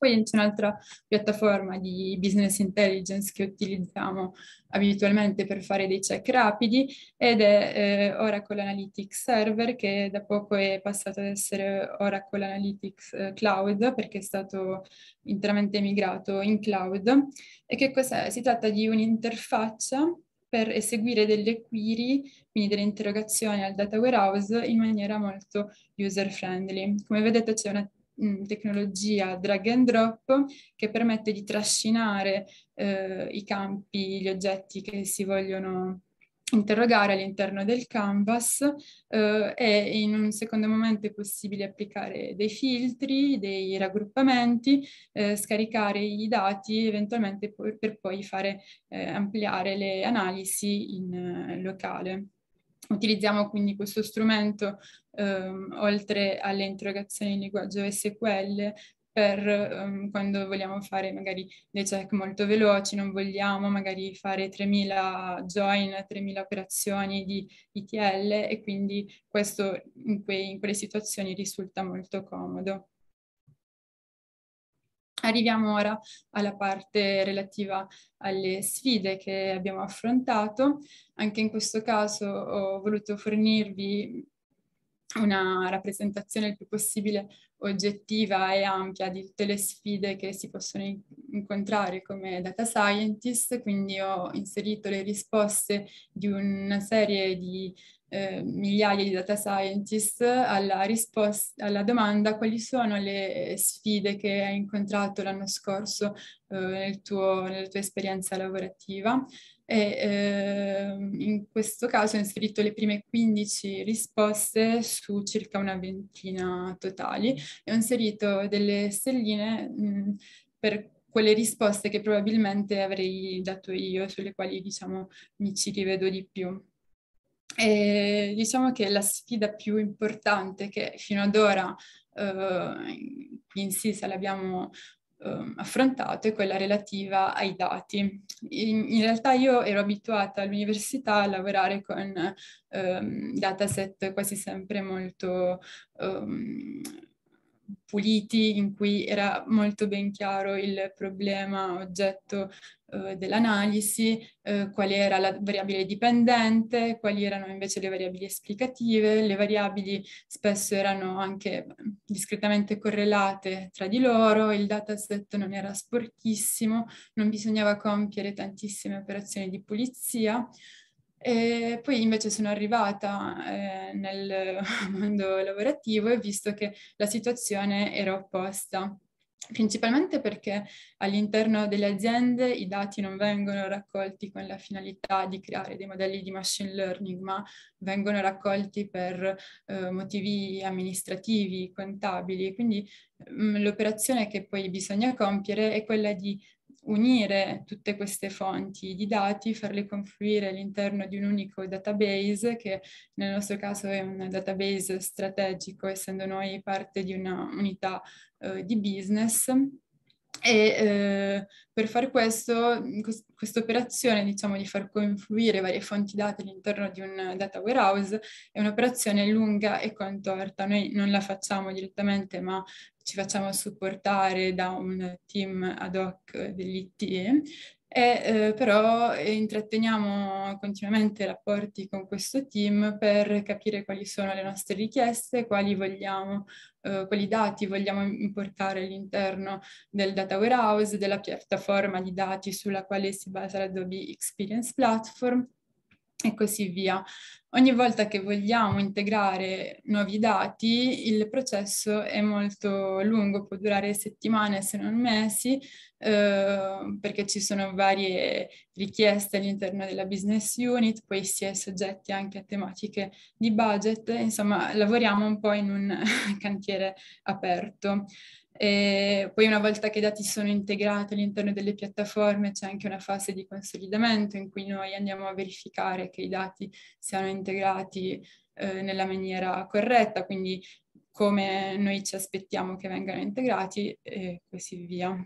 [SPEAKER 2] Poi c'è un'altra piattaforma di business intelligence che utilizziamo abitualmente per fare dei check rapidi ed è eh, Oracle Analytics Server che da poco è passato ad essere Oracle Analytics eh, Cloud perché è stato interamente migrato in cloud. E che cos'è? Si tratta di un'interfaccia per eseguire delle query, quindi delle interrogazioni al data warehouse in maniera molto user friendly. Come vedete c'è una Mm, tecnologia drag and drop che permette di trascinare eh, i campi, gli oggetti che si vogliono interrogare all'interno del canvas eh, e in un secondo momento è possibile applicare dei filtri, dei raggruppamenti, eh, scaricare i dati eventualmente per, per poi fare eh, ampliare le analisi in eh, locale. Utilizziamo quindi questo strumento, ehm, oltre alle interrogazioni in linguaggio SQL, per um, quando vogliamo fare magari dei check molto veloci, non vogliamo magari fare 3000 join, 3000 operazioni di ITL e quindi questo in, quei, in quelle situazioni risulta molto comodo. Arriviamo ora alla parte relativa alle sfide che abbiamo affrontato. Anche in questo caso ho voluto fornirvi una rappresentazione il più possibile oggettiva e ampia di tutte le sfide che si possono incontrare come data scientist, quindi ho inserito le risposte di una serie di eh, migliaia di data scientist alla, risposta, alla domanda quali sono le sfide che hai incontrato l'anno scorso eh, nel tuo, nella tua esperienza lavorativa e eh, in questo caso ho inserito le prime 15 risposte su circa una ventina totali e ho inserito delle stelline mh, per quelle risposte che probabilmente avrei dato io, sulle quali diciamo mi ci rivedo di più. E diciamo che la sfida più importante che fino ad ora eh, in SISA l'abbiamo Ehm, affrontato è quella relativa ai dati. In, in, realtà io ero abituata all'università a lavorare con ehm, dataset quasi sempre molto ehm, puliti in cui era molto ben chiaro il problema oggetto eh, dell'analisi, eh, qual era la variabile dipendente, quali erano invece le variabili esplicative, le variabili spesso erano anche discretamente correlate tra di loro, il dataset non era sporchissimo, non bisognava compiere tantissime operazioni di pulizia. E poi invece sono arrivata eh, nel <laughs> mondo lavorativo e ho visto che la situazione era opposta principalmente perché all'interno delle aziende i dati non vengono raccolti con la finalità di creare dei modelli di machine learning, ma vengono raccolti per eh, motivi amministrativi, contabili. Quindi mh, mm, l'operazione che poi bisogna compiere è quella di unire tutte queste fonti di dati, farle confluire all'interno di un unico database che nel nostro caso è un database strategico essendo noi parte di una unità eh, di business e eh, per far questo, questa operazione diciamo, di far confluire varie fonti dati all'interno di un data warehouse è un'operazione lunga e contorta. Noi non la facciamo direttamente, ma ci facciamo supportare da un team ad hoc dell'IT e eh, però intratteniamo continuamente rapporti con questo team per capire quali sono le nostre richieste, quali, vogliamo, eh, quali dati vogliamo importare all'interno del data warehouse, della piattaforma di dati sulla quale si basa l'Adobe Experience Platform e così via. Ogni volta che vogliamo integrare nuovi dati, il processo è molto lungo, può durare settimane se non mesi, eh, perché ci sono varie richieste all'interno della business unit, poi si è soggetti anche a tematiche di budget, insomma lavoriamo un po' in un <laughs> cantiere aperto. E poi una volta che i dati sono integrati all'interno delle piattaforme c'è anche una fase di consolidamento in cui noi andiamo a verificare che i dati siano integrati eh, nella maniera corretta, quindi come noi ci aspettiamo che vengano integrati e così via.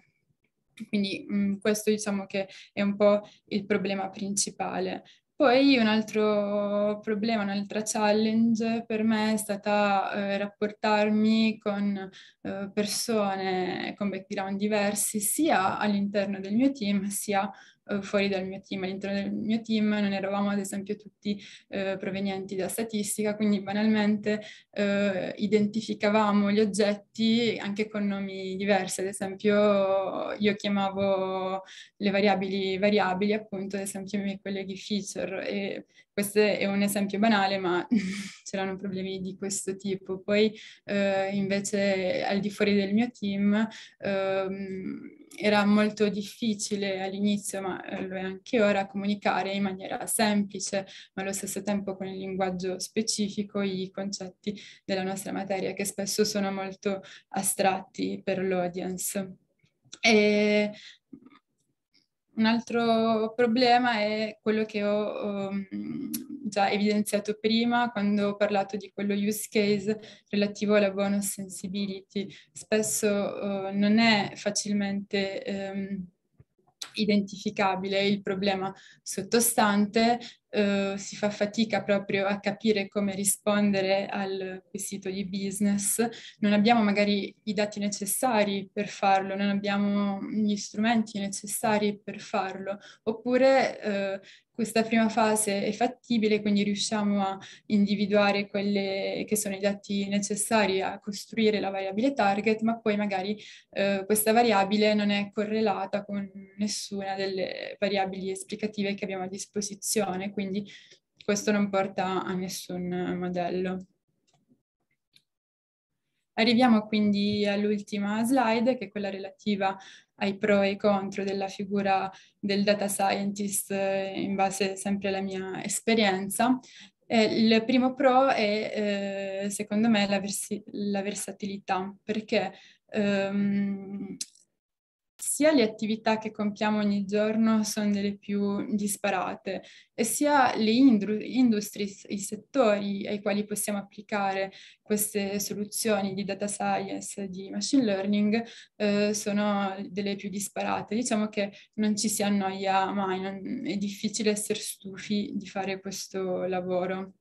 [SPEAKER 2] Quindi mh, mm, questo diciamo che è un po' il problema principale, poi un altro problema, un'altra challenge per me è stata eh, rapportarmi con eh, persone con background diversi sia all'interno del mio team sia eh, fuori dal mio team. All'interno del mio team non eravamo ad esempio tutti eh, provenienti da statistica, quindi banalmente eh, identificavamo gli oggetti anche con nomi diversi. Ad esempio io chiamavo le variabili variabili, appunto, ad esempio i miei colleghi feature e questo è un esempio banale, ma <laughs> c'erano problemi di questo tipo. Poi eh, invece al di fuori del mio team ehm, era molto difficile all'inizio, ma eh, lo è anche ora, comunicare in maniera semplice, ma allo stesso tempo con il linguaggio specifico i concetti della nostra materia, che spesso sono molto astratti per l'audience. E un altro problema è quello che ho um, già evidenziato prima quando ho parlato di quello use case relativo alla bonus sensibility. Spesso eh, non è facilmente... Ehm, identificabile il problema sottostante eh, si fa fatica proprio a capire come rispondere al quesito di business, non abbiamo magari i dati necessari per farlo, non abbiamo gli strumenti necessari per farlo, oppure uh, questa prima fase è fattibile, quindi riusciamo a individuare quelli che sono i dati necessari a costruire la variabile target, ma poi magari eh, questa variabile non è correlata con nessuna delle variabili esplicative che abbiamo a disposizione quindi questo non porta a nessun modello. Arriviamo quindi all'ultima slide, che è quella relativa ai pro e ai contro della figura del data scientist eh, in base sempre alla mia esperienza. Eh, il primo pro è eh, secondo me la, vers- la versatilità, perché ehm, sia le attività che compiamo ogni giorno sono delle più disparate e sia le indru- industrie, i settori ai quali possiamo applicare queste soluzioni di data science, di machine learning, eh, sono delle più disparate. Diciamo che non ci si annoia mai, non, è difficile essere stufi di fare questo lavoro.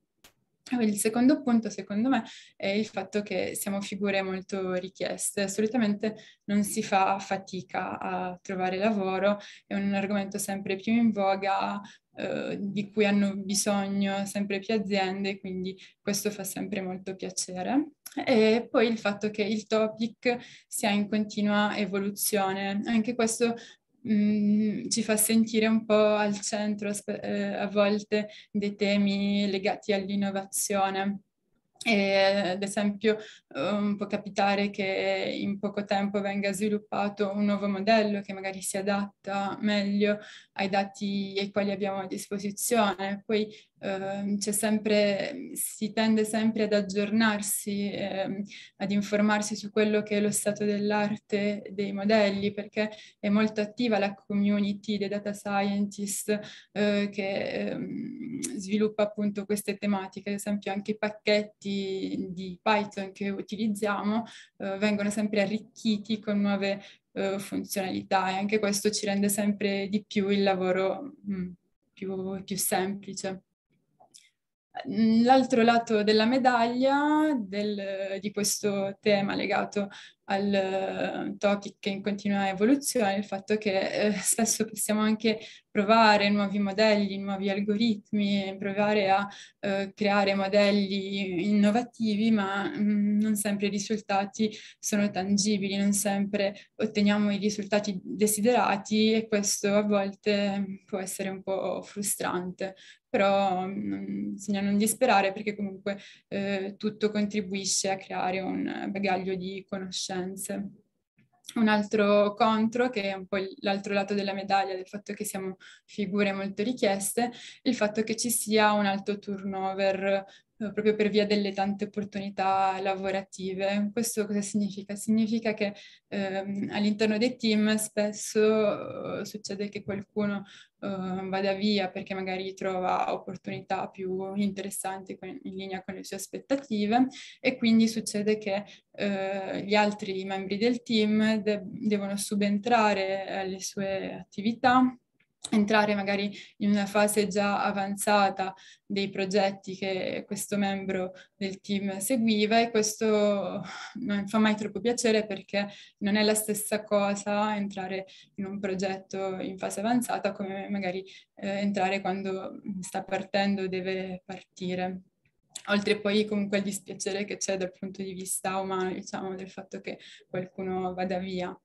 [SPEAKER 2] Il secondo punto, secondo me, è il fatto che siamo figure molto richieste. Solitamente non si fa fatica a trovare lavoro, è un argomento sempre più in voga, eh, di cui hanno bisogno sempre più aziende, quindi questo fa sempre molto piacere. E poi il fatto che il topic sia in continua evoluzione, anche questo Mm, ci fa sentire un po' al centro eh, a volte dei temi legati all'innovazione. E, ad esempio um, può capitare che in poco tempo venga sviluppato un nuovo modello che magari si adatta meglio ai dati ai quali abbiamo a disposizione, poi eh, sempre, si tende sempre ad aggiornarsi, eh, ad informarsi su quello che è lo stato dell'arte dei modelli, perché è molto attiva la community dei data scientist eh, che ehm, sviluppa appunto queste tematiche, ad esempio anche i pacchetti di Python che utilizziamo eh, vengono sempre arricchiti con nuove eh, funzionalità e anche questo ci rende sempre di più il lavoro mh, mm, più, più semplice. L'altro lato della medaglia del, di questo tema legato al eh, topic in continua evoluzione, il fatto che eh, <laughs> spesso possiamo anche provare nuovi modelli, nuovi algoritmi, provare a eh, creare modelli innovativi, ma mh, mm, non sempre i risultati sono tangibili, non sempre otteniamo i risultati desiderati e questo a volte può essere un po' frustrante. Però bisogna non disperare perché comunque eh, tutto contribuisce a creare un bagaglio di conoscenze conoscenze. Un altro contro, che è un po' l'altro lato della medaglia del fatto che siamo figure molto richieste, il fatto che ci sia un alto turnover eh, proprio per via delle tante opportunità lavorative. Questo cosa significa? Significa che ehm, all'interno dei team spesso eh, succede che qualcuno eh, vada via perché magari trova opportunità più interessanti con, in linea con le sue aspettative e quindi succede che eh, gli altri membri del team de- devono subentrare alle sue attività entrare magari in una fase già avanzata dei progetti che questo membro del team seguiva e questo non fa mai troppo piacere perché non è la stessa cosa entrare in un progetto in fase avanzata come magari eh, entrare quando sta partendo, deve partire. Oltre poi comunque al dispiacere che c'è dal punto di vista umano, diciamo, del fatto che qualcuno vada via.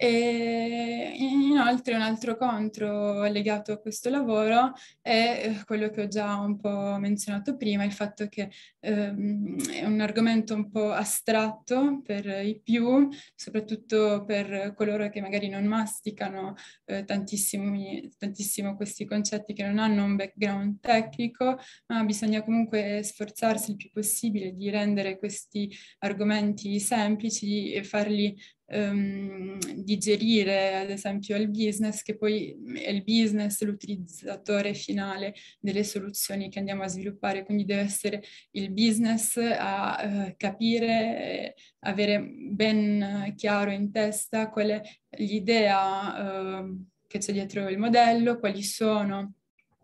[SPEAKER 2] E inoltre un altro contro legato a questo lavoro è eh, quello che ho già un po' menzionato prima, il fatto che ehm, è un argomento un po' astratto per i più, soprattutto per coloro che magari non masticano eh, tantissimo questi concetti, che non hanno un background tecnico, ma bisogna comunque sforzarsi il più possibile di rendere questi argomenti semplici e farli um, digerire ad esempio il business, che poi è il business l'utilizzatore finale delle soluzioni che andiamo a sviluppare, quindi deve essere il business a uh, capire, eh, avere ben chiaro in testa qual è l'idea uh, che c'è dietro il modello, quali sono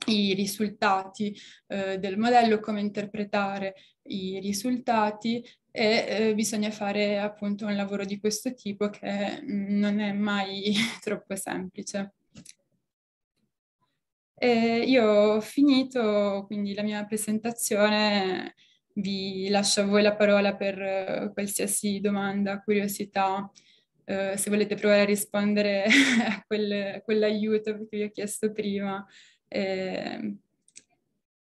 [SPEAKER 2] i risultati eh, del modello, come interpretare i risultati e eh, bisogna fare appunto un lavoro di questo tipo che mm, non è mai <laughs> troppo semplice. E io ho finito quindi la mia presentazione, vi lascio a voi la parola per eh, qualsiasi domanda, curiosità, eh, se volete provare a rispondere <laughs> a, quel, quell'aiuto che vi ho chiesto prima, eh,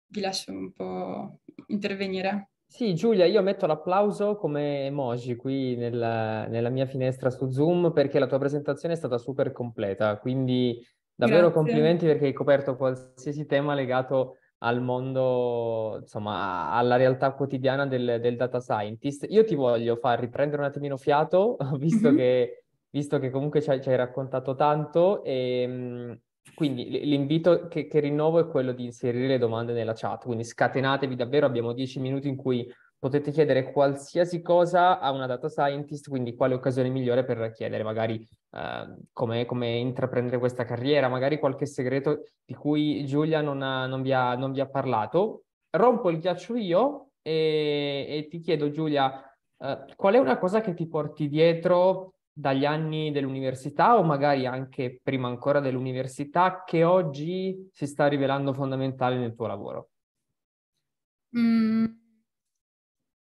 [SPEAKER 2] vi lascio un po' intervenire.
[SPEAKER 1] Sì, Giulia, io metto l'applauso come emoji qui nella, nella, mia finestra su Zoom perché la tua presentazione è stata super completa, quindi
[SPEAKER 2] davvero Grazie. complimenti
[SPEAKER 1] perché hai coperto qualsiasi tema legato al mondo, insomma, alla realtà quotidiana del, del data scientist. Io ti voglio far riprendere un attimino fiato, <laughs> visto, mm-hmm. che, visto che, comunque ci hai, ci hai raccontato tanto e, ehm, quindi l'invito che, che, rinnovo è quello di inserire le domande nella chat, quindi scatenatevi davvero, abbiamo dieci minuti in cui potete chiedere qualsiasi cosa a una data scientist, quindi quale occasione migliore per chiedere magari eh, come, intraprendere questa carriera, magari qualche segreto di cui Giulia non, ha, non, vi, ha, non vi, ha, parlato. Rompo il ghiaccio io e, e ti chiedo Giulia, eh, qual è una cosa che ti porti dietro dagli anni dell'università o magari anche prima ancora dell'università che oggi si sta rivelando fondamentale nel tuo lavoro?
[SPEAKER 2] Mm.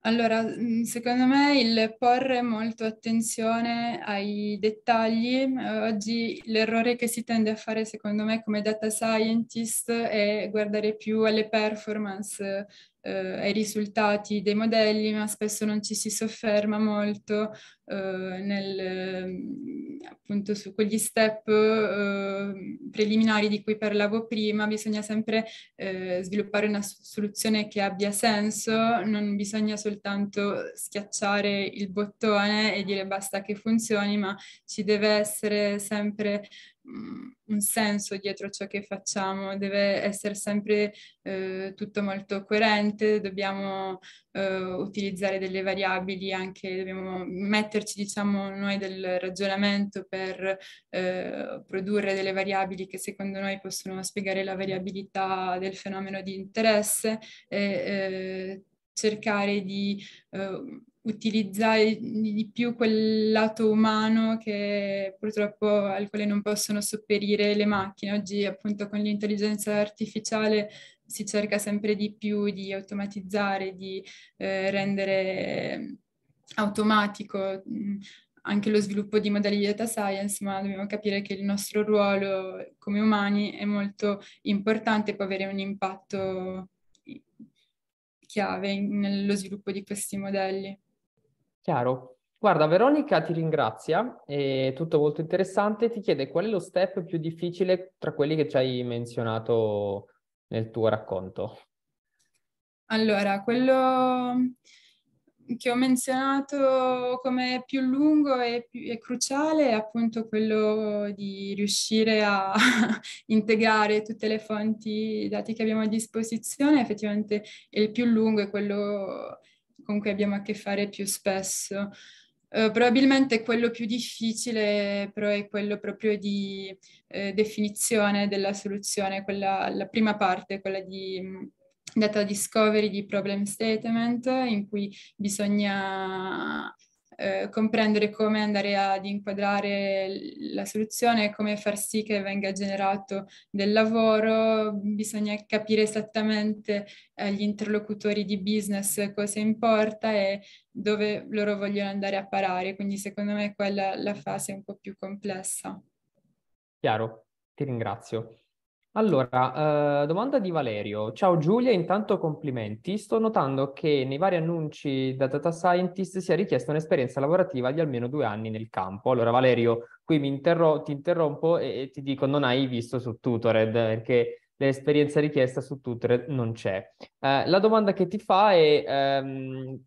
[SPEAKER 2] Allora, mm, secondo me il porre molto attenzione ai dettagli, eh, oggi l'errore che si tende a fare secondo me come data scientist è guardare più alle performance eh, ai risultati dei modelli, ma spesso non ci si sofferma molto eh, nel, ehm, appunto su quegli step eh, preliminari di cui parlavo prima. Bisogna sempre sviluppare una soluzione che abbia senso, non bisogna soltanto schiacciare il bottone e dire basta che funzioni, ma ci deve essere sempre Mm, un senso dietro ciò che facciamo, deve essere sempre eh, tutto molto coerente, dobbiamo eh, utilizzare delle variabili, anche dobbiamo metterci diciamo noi del ragionamento per eh, produrre delle variabili che secondo noi possono spiegare la variabilità del fenomeno di interesse e eh, cercare di eh, utilizzare di più quel lato umano che purtroppo al quale non possono sopperire le macchine. Oggi appunto con l'intelligenza artificiale si cerca sempre di più di automatizzare, di eh, rendere automatico mm, anche lo sviluppo di modelli di data science, ma dobbiamo capire che il nostro ruolo come umani è molto importante, può avere un impatto chiave nello sviluppo di questi modelli.
[SPEAKER 1] Chiaro. Guarda, Veronica ti ringrazia, è tutto molto interessante. Ti chiede qual è lo step più difficile tra quelli che ci hai menzionato nel tuo racconto.
[SPEAKER 2] Allora, quello che ho menzionato come più lungo e, più, e cruciale è appunto quello di riuscire a <laughs> integrare tutte le fonti dati che abbiamo a disposizione. Effettivamente il più lungo è quello con cui abbiamo a che fare più spesso. Uh, probabilmente quello più difficile però è quello proprio di eh, definizione della soluzione, quella, la prima parte, quella di mh, mm, data discovery, di problem statement, in cui bisogna eh, comprendere come andare ad inquadrare la soluzione, come far sì che venga generato del lavoro, bisogna capire esattamente agli eh, interlocutori di business cosa importa e dove loro vogliono andare a parare, quindi secondo me quella è la fase un po' più complessa.
[SPEAKER 1] Chiaro, ti ringrazio. Allora, eh, domanda di Valerio. Ciao Giulia, intanto complimenti. Sto notando che nei vari annunci da data scientist si è richiesta un'esperienza lavorativa di almeno due anni nel campo. Allora Valerio, qui interro- ti interrompo e, e ti dico non hai visto su Tutored perché l'esperienza richiesta su Tutored non c'è. Eh, la domanda che ti fa è ehm,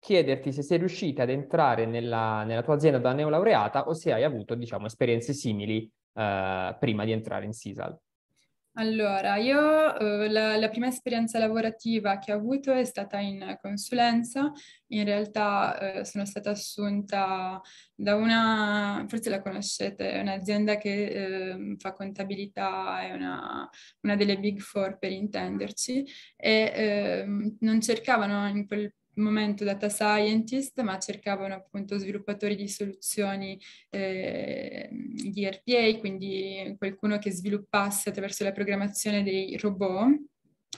[SPEAKER 1] chiederti se sei riuscita ad entrare nella, nella, tua azienda da neolaureata o se hai avuto, diciamo, esperienze simili eh, prima di entrare in Sisal.
[SPEAKER 2] Allora, io eh, la, la, prima esperienza lavorativa che ho avuto è stata in consulenza, in realtà eh, sono stata assunta da una, forse la conoscete, è un'azienda che eh, fa contabilità, è una, una, delle big four per intenderci, e ehm, non cercavano in quel momento data scientist, ma cercavano appunto sviluppatori di soluzioni eh, di RPA, quindi qualcuno che sviluppasse attraverso la programmazione dei robot.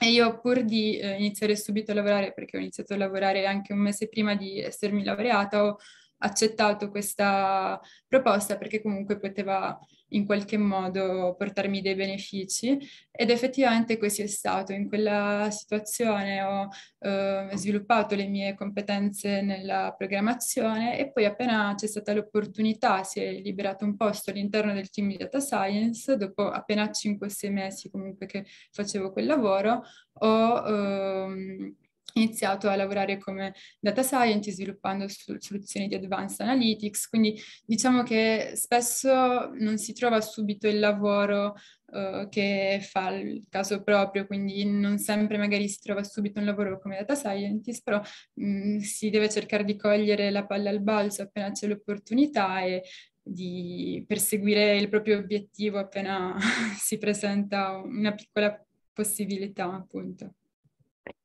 [SPEAKER 2] E io pur di eh, iniziare subito a lavorare, perché ho iniziato a lavorare anche un mese prima di essermi laureata, ho accettato questa proposta perché comunque poteva in qualche modo portarmi dei benefici ed effettivamente così è stato. In quella situazione ho eh, sviluppato le mie competenze nella programmazione e poi appena c'è stata l'opportunità si è liberato un posto all'interno del team di data science, dopo appena 5-6 mesi comunque che facevo quel lavoro, ho... Ehm, iniziato a lavorare come data scientist sviluppando soluzioni di advanced analytics, quindi diciamo che spesso non si trova subito il lavoro uh, che fa il caso proprio, quindi non sempre magari si trova subito un lavoro come data scientist, però mh, mm, si deve cercare di cogliere la palla al balzo appena c'è l'opportunità e di perseguire il proprio obiettivo appena <laughs> si presenta una piccola possibilità appunto.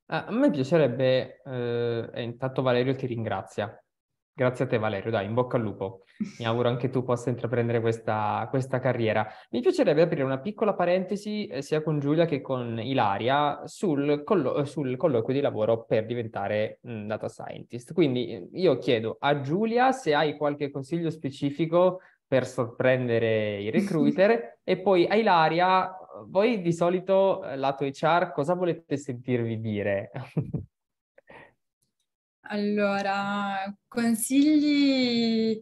[SPEAKER 1] Ah, a me piacerebbe, eh, eh, intanto Valerio ti ringrazia. Grazie a te Valerio, dai, in bocca al lupo. Mi auguro anche tu possa intraprendere questa, questa carriera. Mi piacerebbe aprire una piccola parentesi eh, sia con Giulia che con Ilaria sul, collo- eh, sul colloquio di lavoro per diventare mh, mm, data scientist. Quindi eh, io chiedo a Giulia se hai qualche consiglio specifico per sorprendere i <laughs> recruiter e poi a Ilaria voi di solito, eh, lato HR, cosa volete sentirvi dire? <laughs>
[SPEAKER 2] allora, consigli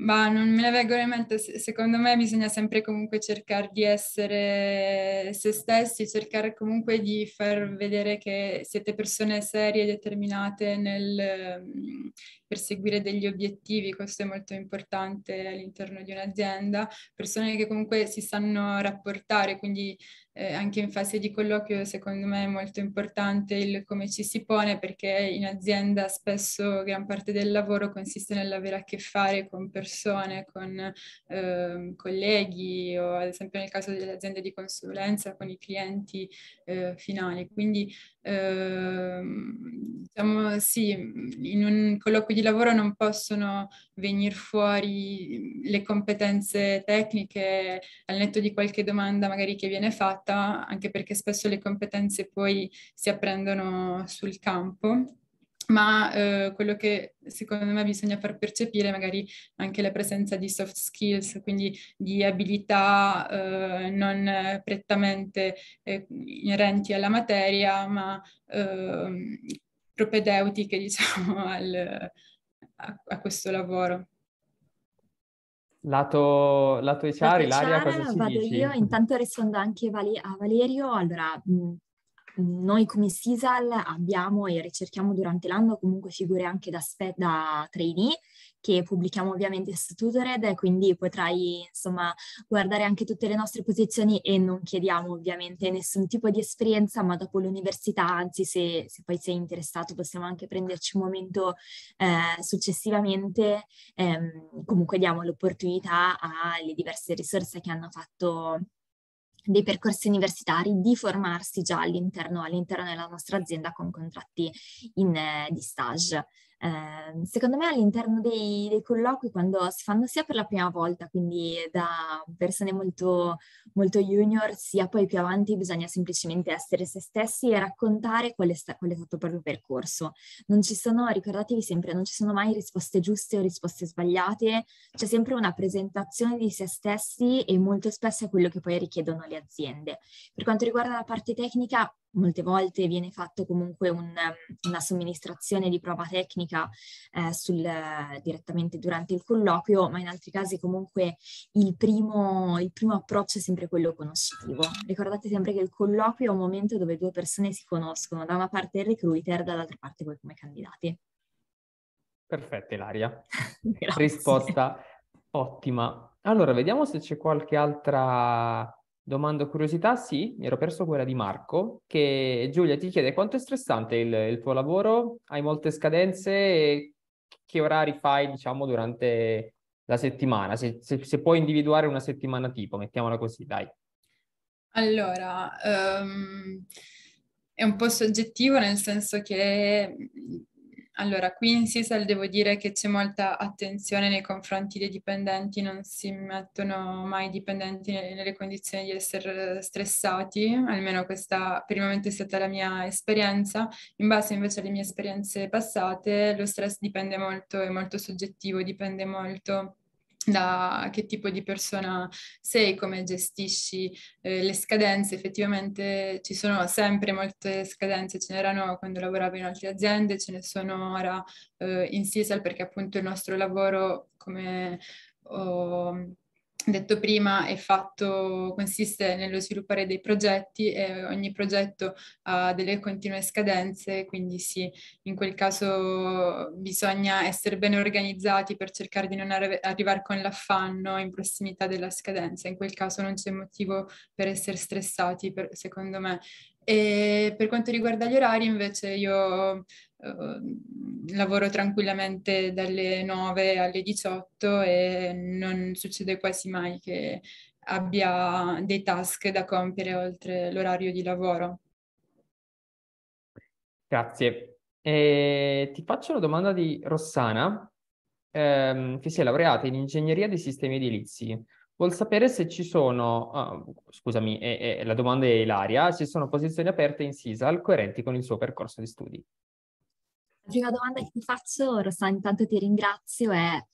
[SPEAKER 2] ma non me ne vengono in mente, secondo me bisogna sempre comunque cercare di essere se stessi, cercare comunque di far vedere che siete persone serie e determinate nel ehm, perseguire degli obiettivi, questo è molto importante all'interno di un'azienda, persone che comunque si sanno rapportare, quindi eh, anche in fase di colloquio secondo me è molto importante il come ci si pone perché in azienda spesso gran parte del lavoro consiste nell'avere a che fare con persone, con eh, colleghi o ad esempio nel caso delle aziende di consulenza con i clienti eh, finali. Quindi eh, diciamo sì, in un colloquio di lavoro non possono venire fuori le competenze tecniche al netto di qualche domanda magari che viene fatta, anche perché spesso le competenze poi si apprendono sul campo ma eh, quello che secondo me bisogna far percepire magari anche la presenza di soft skills, quindi di abilità eh, non prettamente eh, inerenti alla materia, ma ehm, propedeutiche <laughs> diciamo al, a, a, questo lavoro.
[SPEAKER 1] Lato, lato HR, Ilaria, cosa ci vado dici? io,
[SPEAKER 3] intanto rispondo anche a Valerio. Allora, noi come CISAL abbiamo e ricerchiamo durante l'anno comunque figure anche da, spe- da trainee che pubblichiamo ovviamente su Tutored, quindi potrai insomma guardare anche tutte le nostre posizioni e non chiediamo ovviamente nessun tipo di esperienza, ma dopo l'università, anzi se, se poi sei interessato possiamo anche prenderci un momento eh, successivamente, ehm, comunque diamo l'opportunità alle diverse risorse che hanno fatto dei percorsi universitari, di formarsi già all'interno, all'interno della nostra azienda con contratti in, eh, di stage. Ehm, secondo me all'interno dei, dei, colloqui, quando si fanno sia per la prima volta, quindi da persone molto, molto junior, sia poi più avanti, bisogna semplicemente essere se stessi e raccontare qual è, sta, qual è stato il proprio percorso. Non ci sono, ricordatevi sempre, non ci sono mai risposte giuste o risposte sbagliate, c'è sempre una presentazione di se stessi e molto spesso è quello che poi richiedono le aziende. Per quanto riguarda la parte tecnica, molte volte viene fatto comunque un, ehm, una somministrazione di prova tecnica eh, sul, eh, direttamente durante il colloquio, ma in altri casi comunque il primo, il primo, approccio è sempre quello conoscitivo. Ricordate sempre che il colloquio è un momento dove due persone si conoscono, da una parte il recruiter, dall'altra parte voi come candidati.
[SPEAKER 1] Perfetto, Ilaria. <laughs> Risposta ottima. Allora, vediamo se c'è qualche altra Domanda curiosità, sì, mi ero perso quella di Marco, che Giulia ti chiede quanto è stressante il, il tuo lavoro, hai molte scadenze e che orari fai, diciamo, durante la settimana, se, se, se puoi individuare una settimana tipo, mettiamola così, dai.
[SPEAKER 2] Allora, um, è un po' soggettivo nel senso che allora, qui in SISAL devo dire che c'è molta attenzione nei confronti dei dipendenti, non si mettono mai i dipendenti nelle condizioni di essere stressati, almeno questa per il momento è stata la mia esperienza. In base invece alle mie esperienze passate, lo stress dipende molto, è molto soggettivo, dipende molto da che tipo di persona sei, come gestisci eh, le scadenze. Effettivamente ci sono sempre molte scadenze, ce n'erano quando lavoravo in altre aziende, ce ne sono ora eh, in CISAL perché appunto il nostro lavoro come... Oh, detto prima, è fatto, consiste nello sviluppare dei progetti e ogni progetto ha delle continue scadenze, quindi sì, in quel caso bisogna essere ben organizzati per cercare di non arri- arrivare con l'affanno in prossimità della scadenza. In quel caso non c'è motivo per essere stressati, per, secondo me. E per quanto riguarda gli orari, invece, io eh, lavoro tranquillamente dalle 9 alle 18 e non succede quasi mai che abbia dei task da compiere oltre l'orario di lavoro.
[SPEAKER 1] Grazie. E ti faccio la domanda di Rossana, ehm, che si è laureata in ingegneria dei sistemi edilizi. Vuol sapere se ci sono, ah, scusami, è, è, la domanda è Ilaria, ci sono posizioni aperte in SISAL coerenti con il suo percorso di studi?
[SPEAKER 3] La prima domanda che ti faccio, Rossana, intanto ti ringrazio, è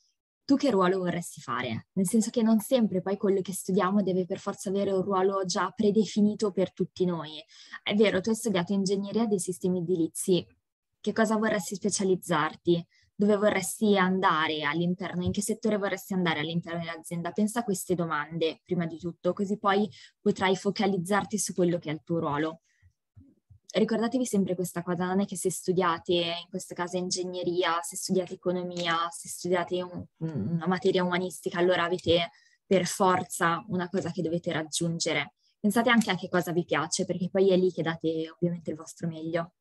[SPEAKER 3] tu che ruolo vorresti fare? Nel senso che non sempre poi quello che studiamo deve per forza avere un ruolo già predefinito per tutti noi. È vero, tu hai studiato ingegneria dei sistemi edilizi, che cosa vorresti specializzarti? dove vorresti andare all'interno, in che settore vorresti andare all'interno dell'azienda. Pensa a queste domande prima di tutto, così poi potrai focalizzarti su quello che è il tuo ruolo. Ricordatevi sempre questa cosa, non è che se studiate in questo caso ingegneria, se studiate economia, se studiate un, una materia umanistica, allora avete per forza una cosa che dovete raggiungere. Pensate anche a che cosa vi piace, perché poi è lì che date ovviamente il vostro meglio.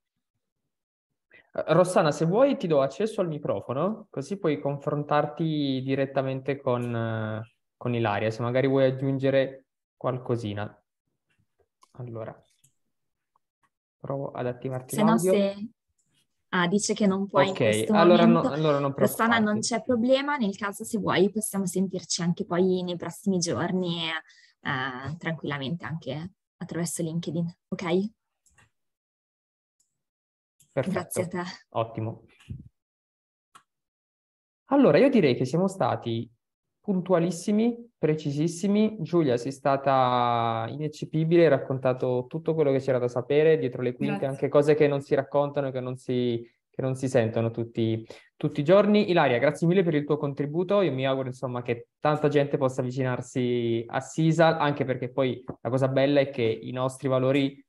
[SPEAKER 1] Eh, Rossana, se vuoi ti do accesso al microfono, così puoi confrontarti direttamente con, eh, con Ilaria, se magari vuoi aggiungere qualcosina. Allora, provo ad attivarti se l'audio. No, se...
[SPEAKER 3] Ah, dice che non puoi okay, allora momento. No, allora non Rossana, non c'è problema, nel caso se vuoi possiamo sentirci anche poi nei prossimi giorni eh, tranquillamente anche attraverso LinkedIn, ok?
[SPEAKER 1] Perfetto. Grazie a te. Ottimo. Allora, io direi che siamo stati puntualissimi, precisissimi. Giulia, sei stata ineccepibile, hai raccontato tutto quello che c'era da sapere dietro le quinte, Grazie. anche cose che non si raccontano e che non si, che non si sentono tutti, tutti, i giorni. Ilaria, grazie mille per il tuo contributo. Io mi auguro insomma, che tanta gente possa avvicinarsi a SISAL, anche perché poi la cosa bella è che i nostri valori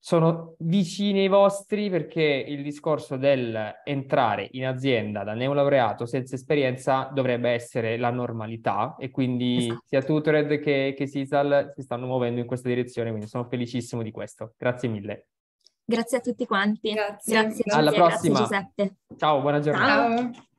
[SPEAKER 1] sono vicini ai vostri perché il discorso del entrare in azienda da neolaureato senza esperienza dovrebbe essere la normalità e quindi esatto. sia Tutored che, che Sisal si stanno muovendo in questa direzione, quindi sono felicissimo di questo. Grazie mille.
[SPEAKER 3] Grazie a tutti quanti. Grazie. Grazie Giuseppe, Alla prossima.
[SPEAKER 1] Ciao, buona giornata.
[SPEAKER 3] Ciao.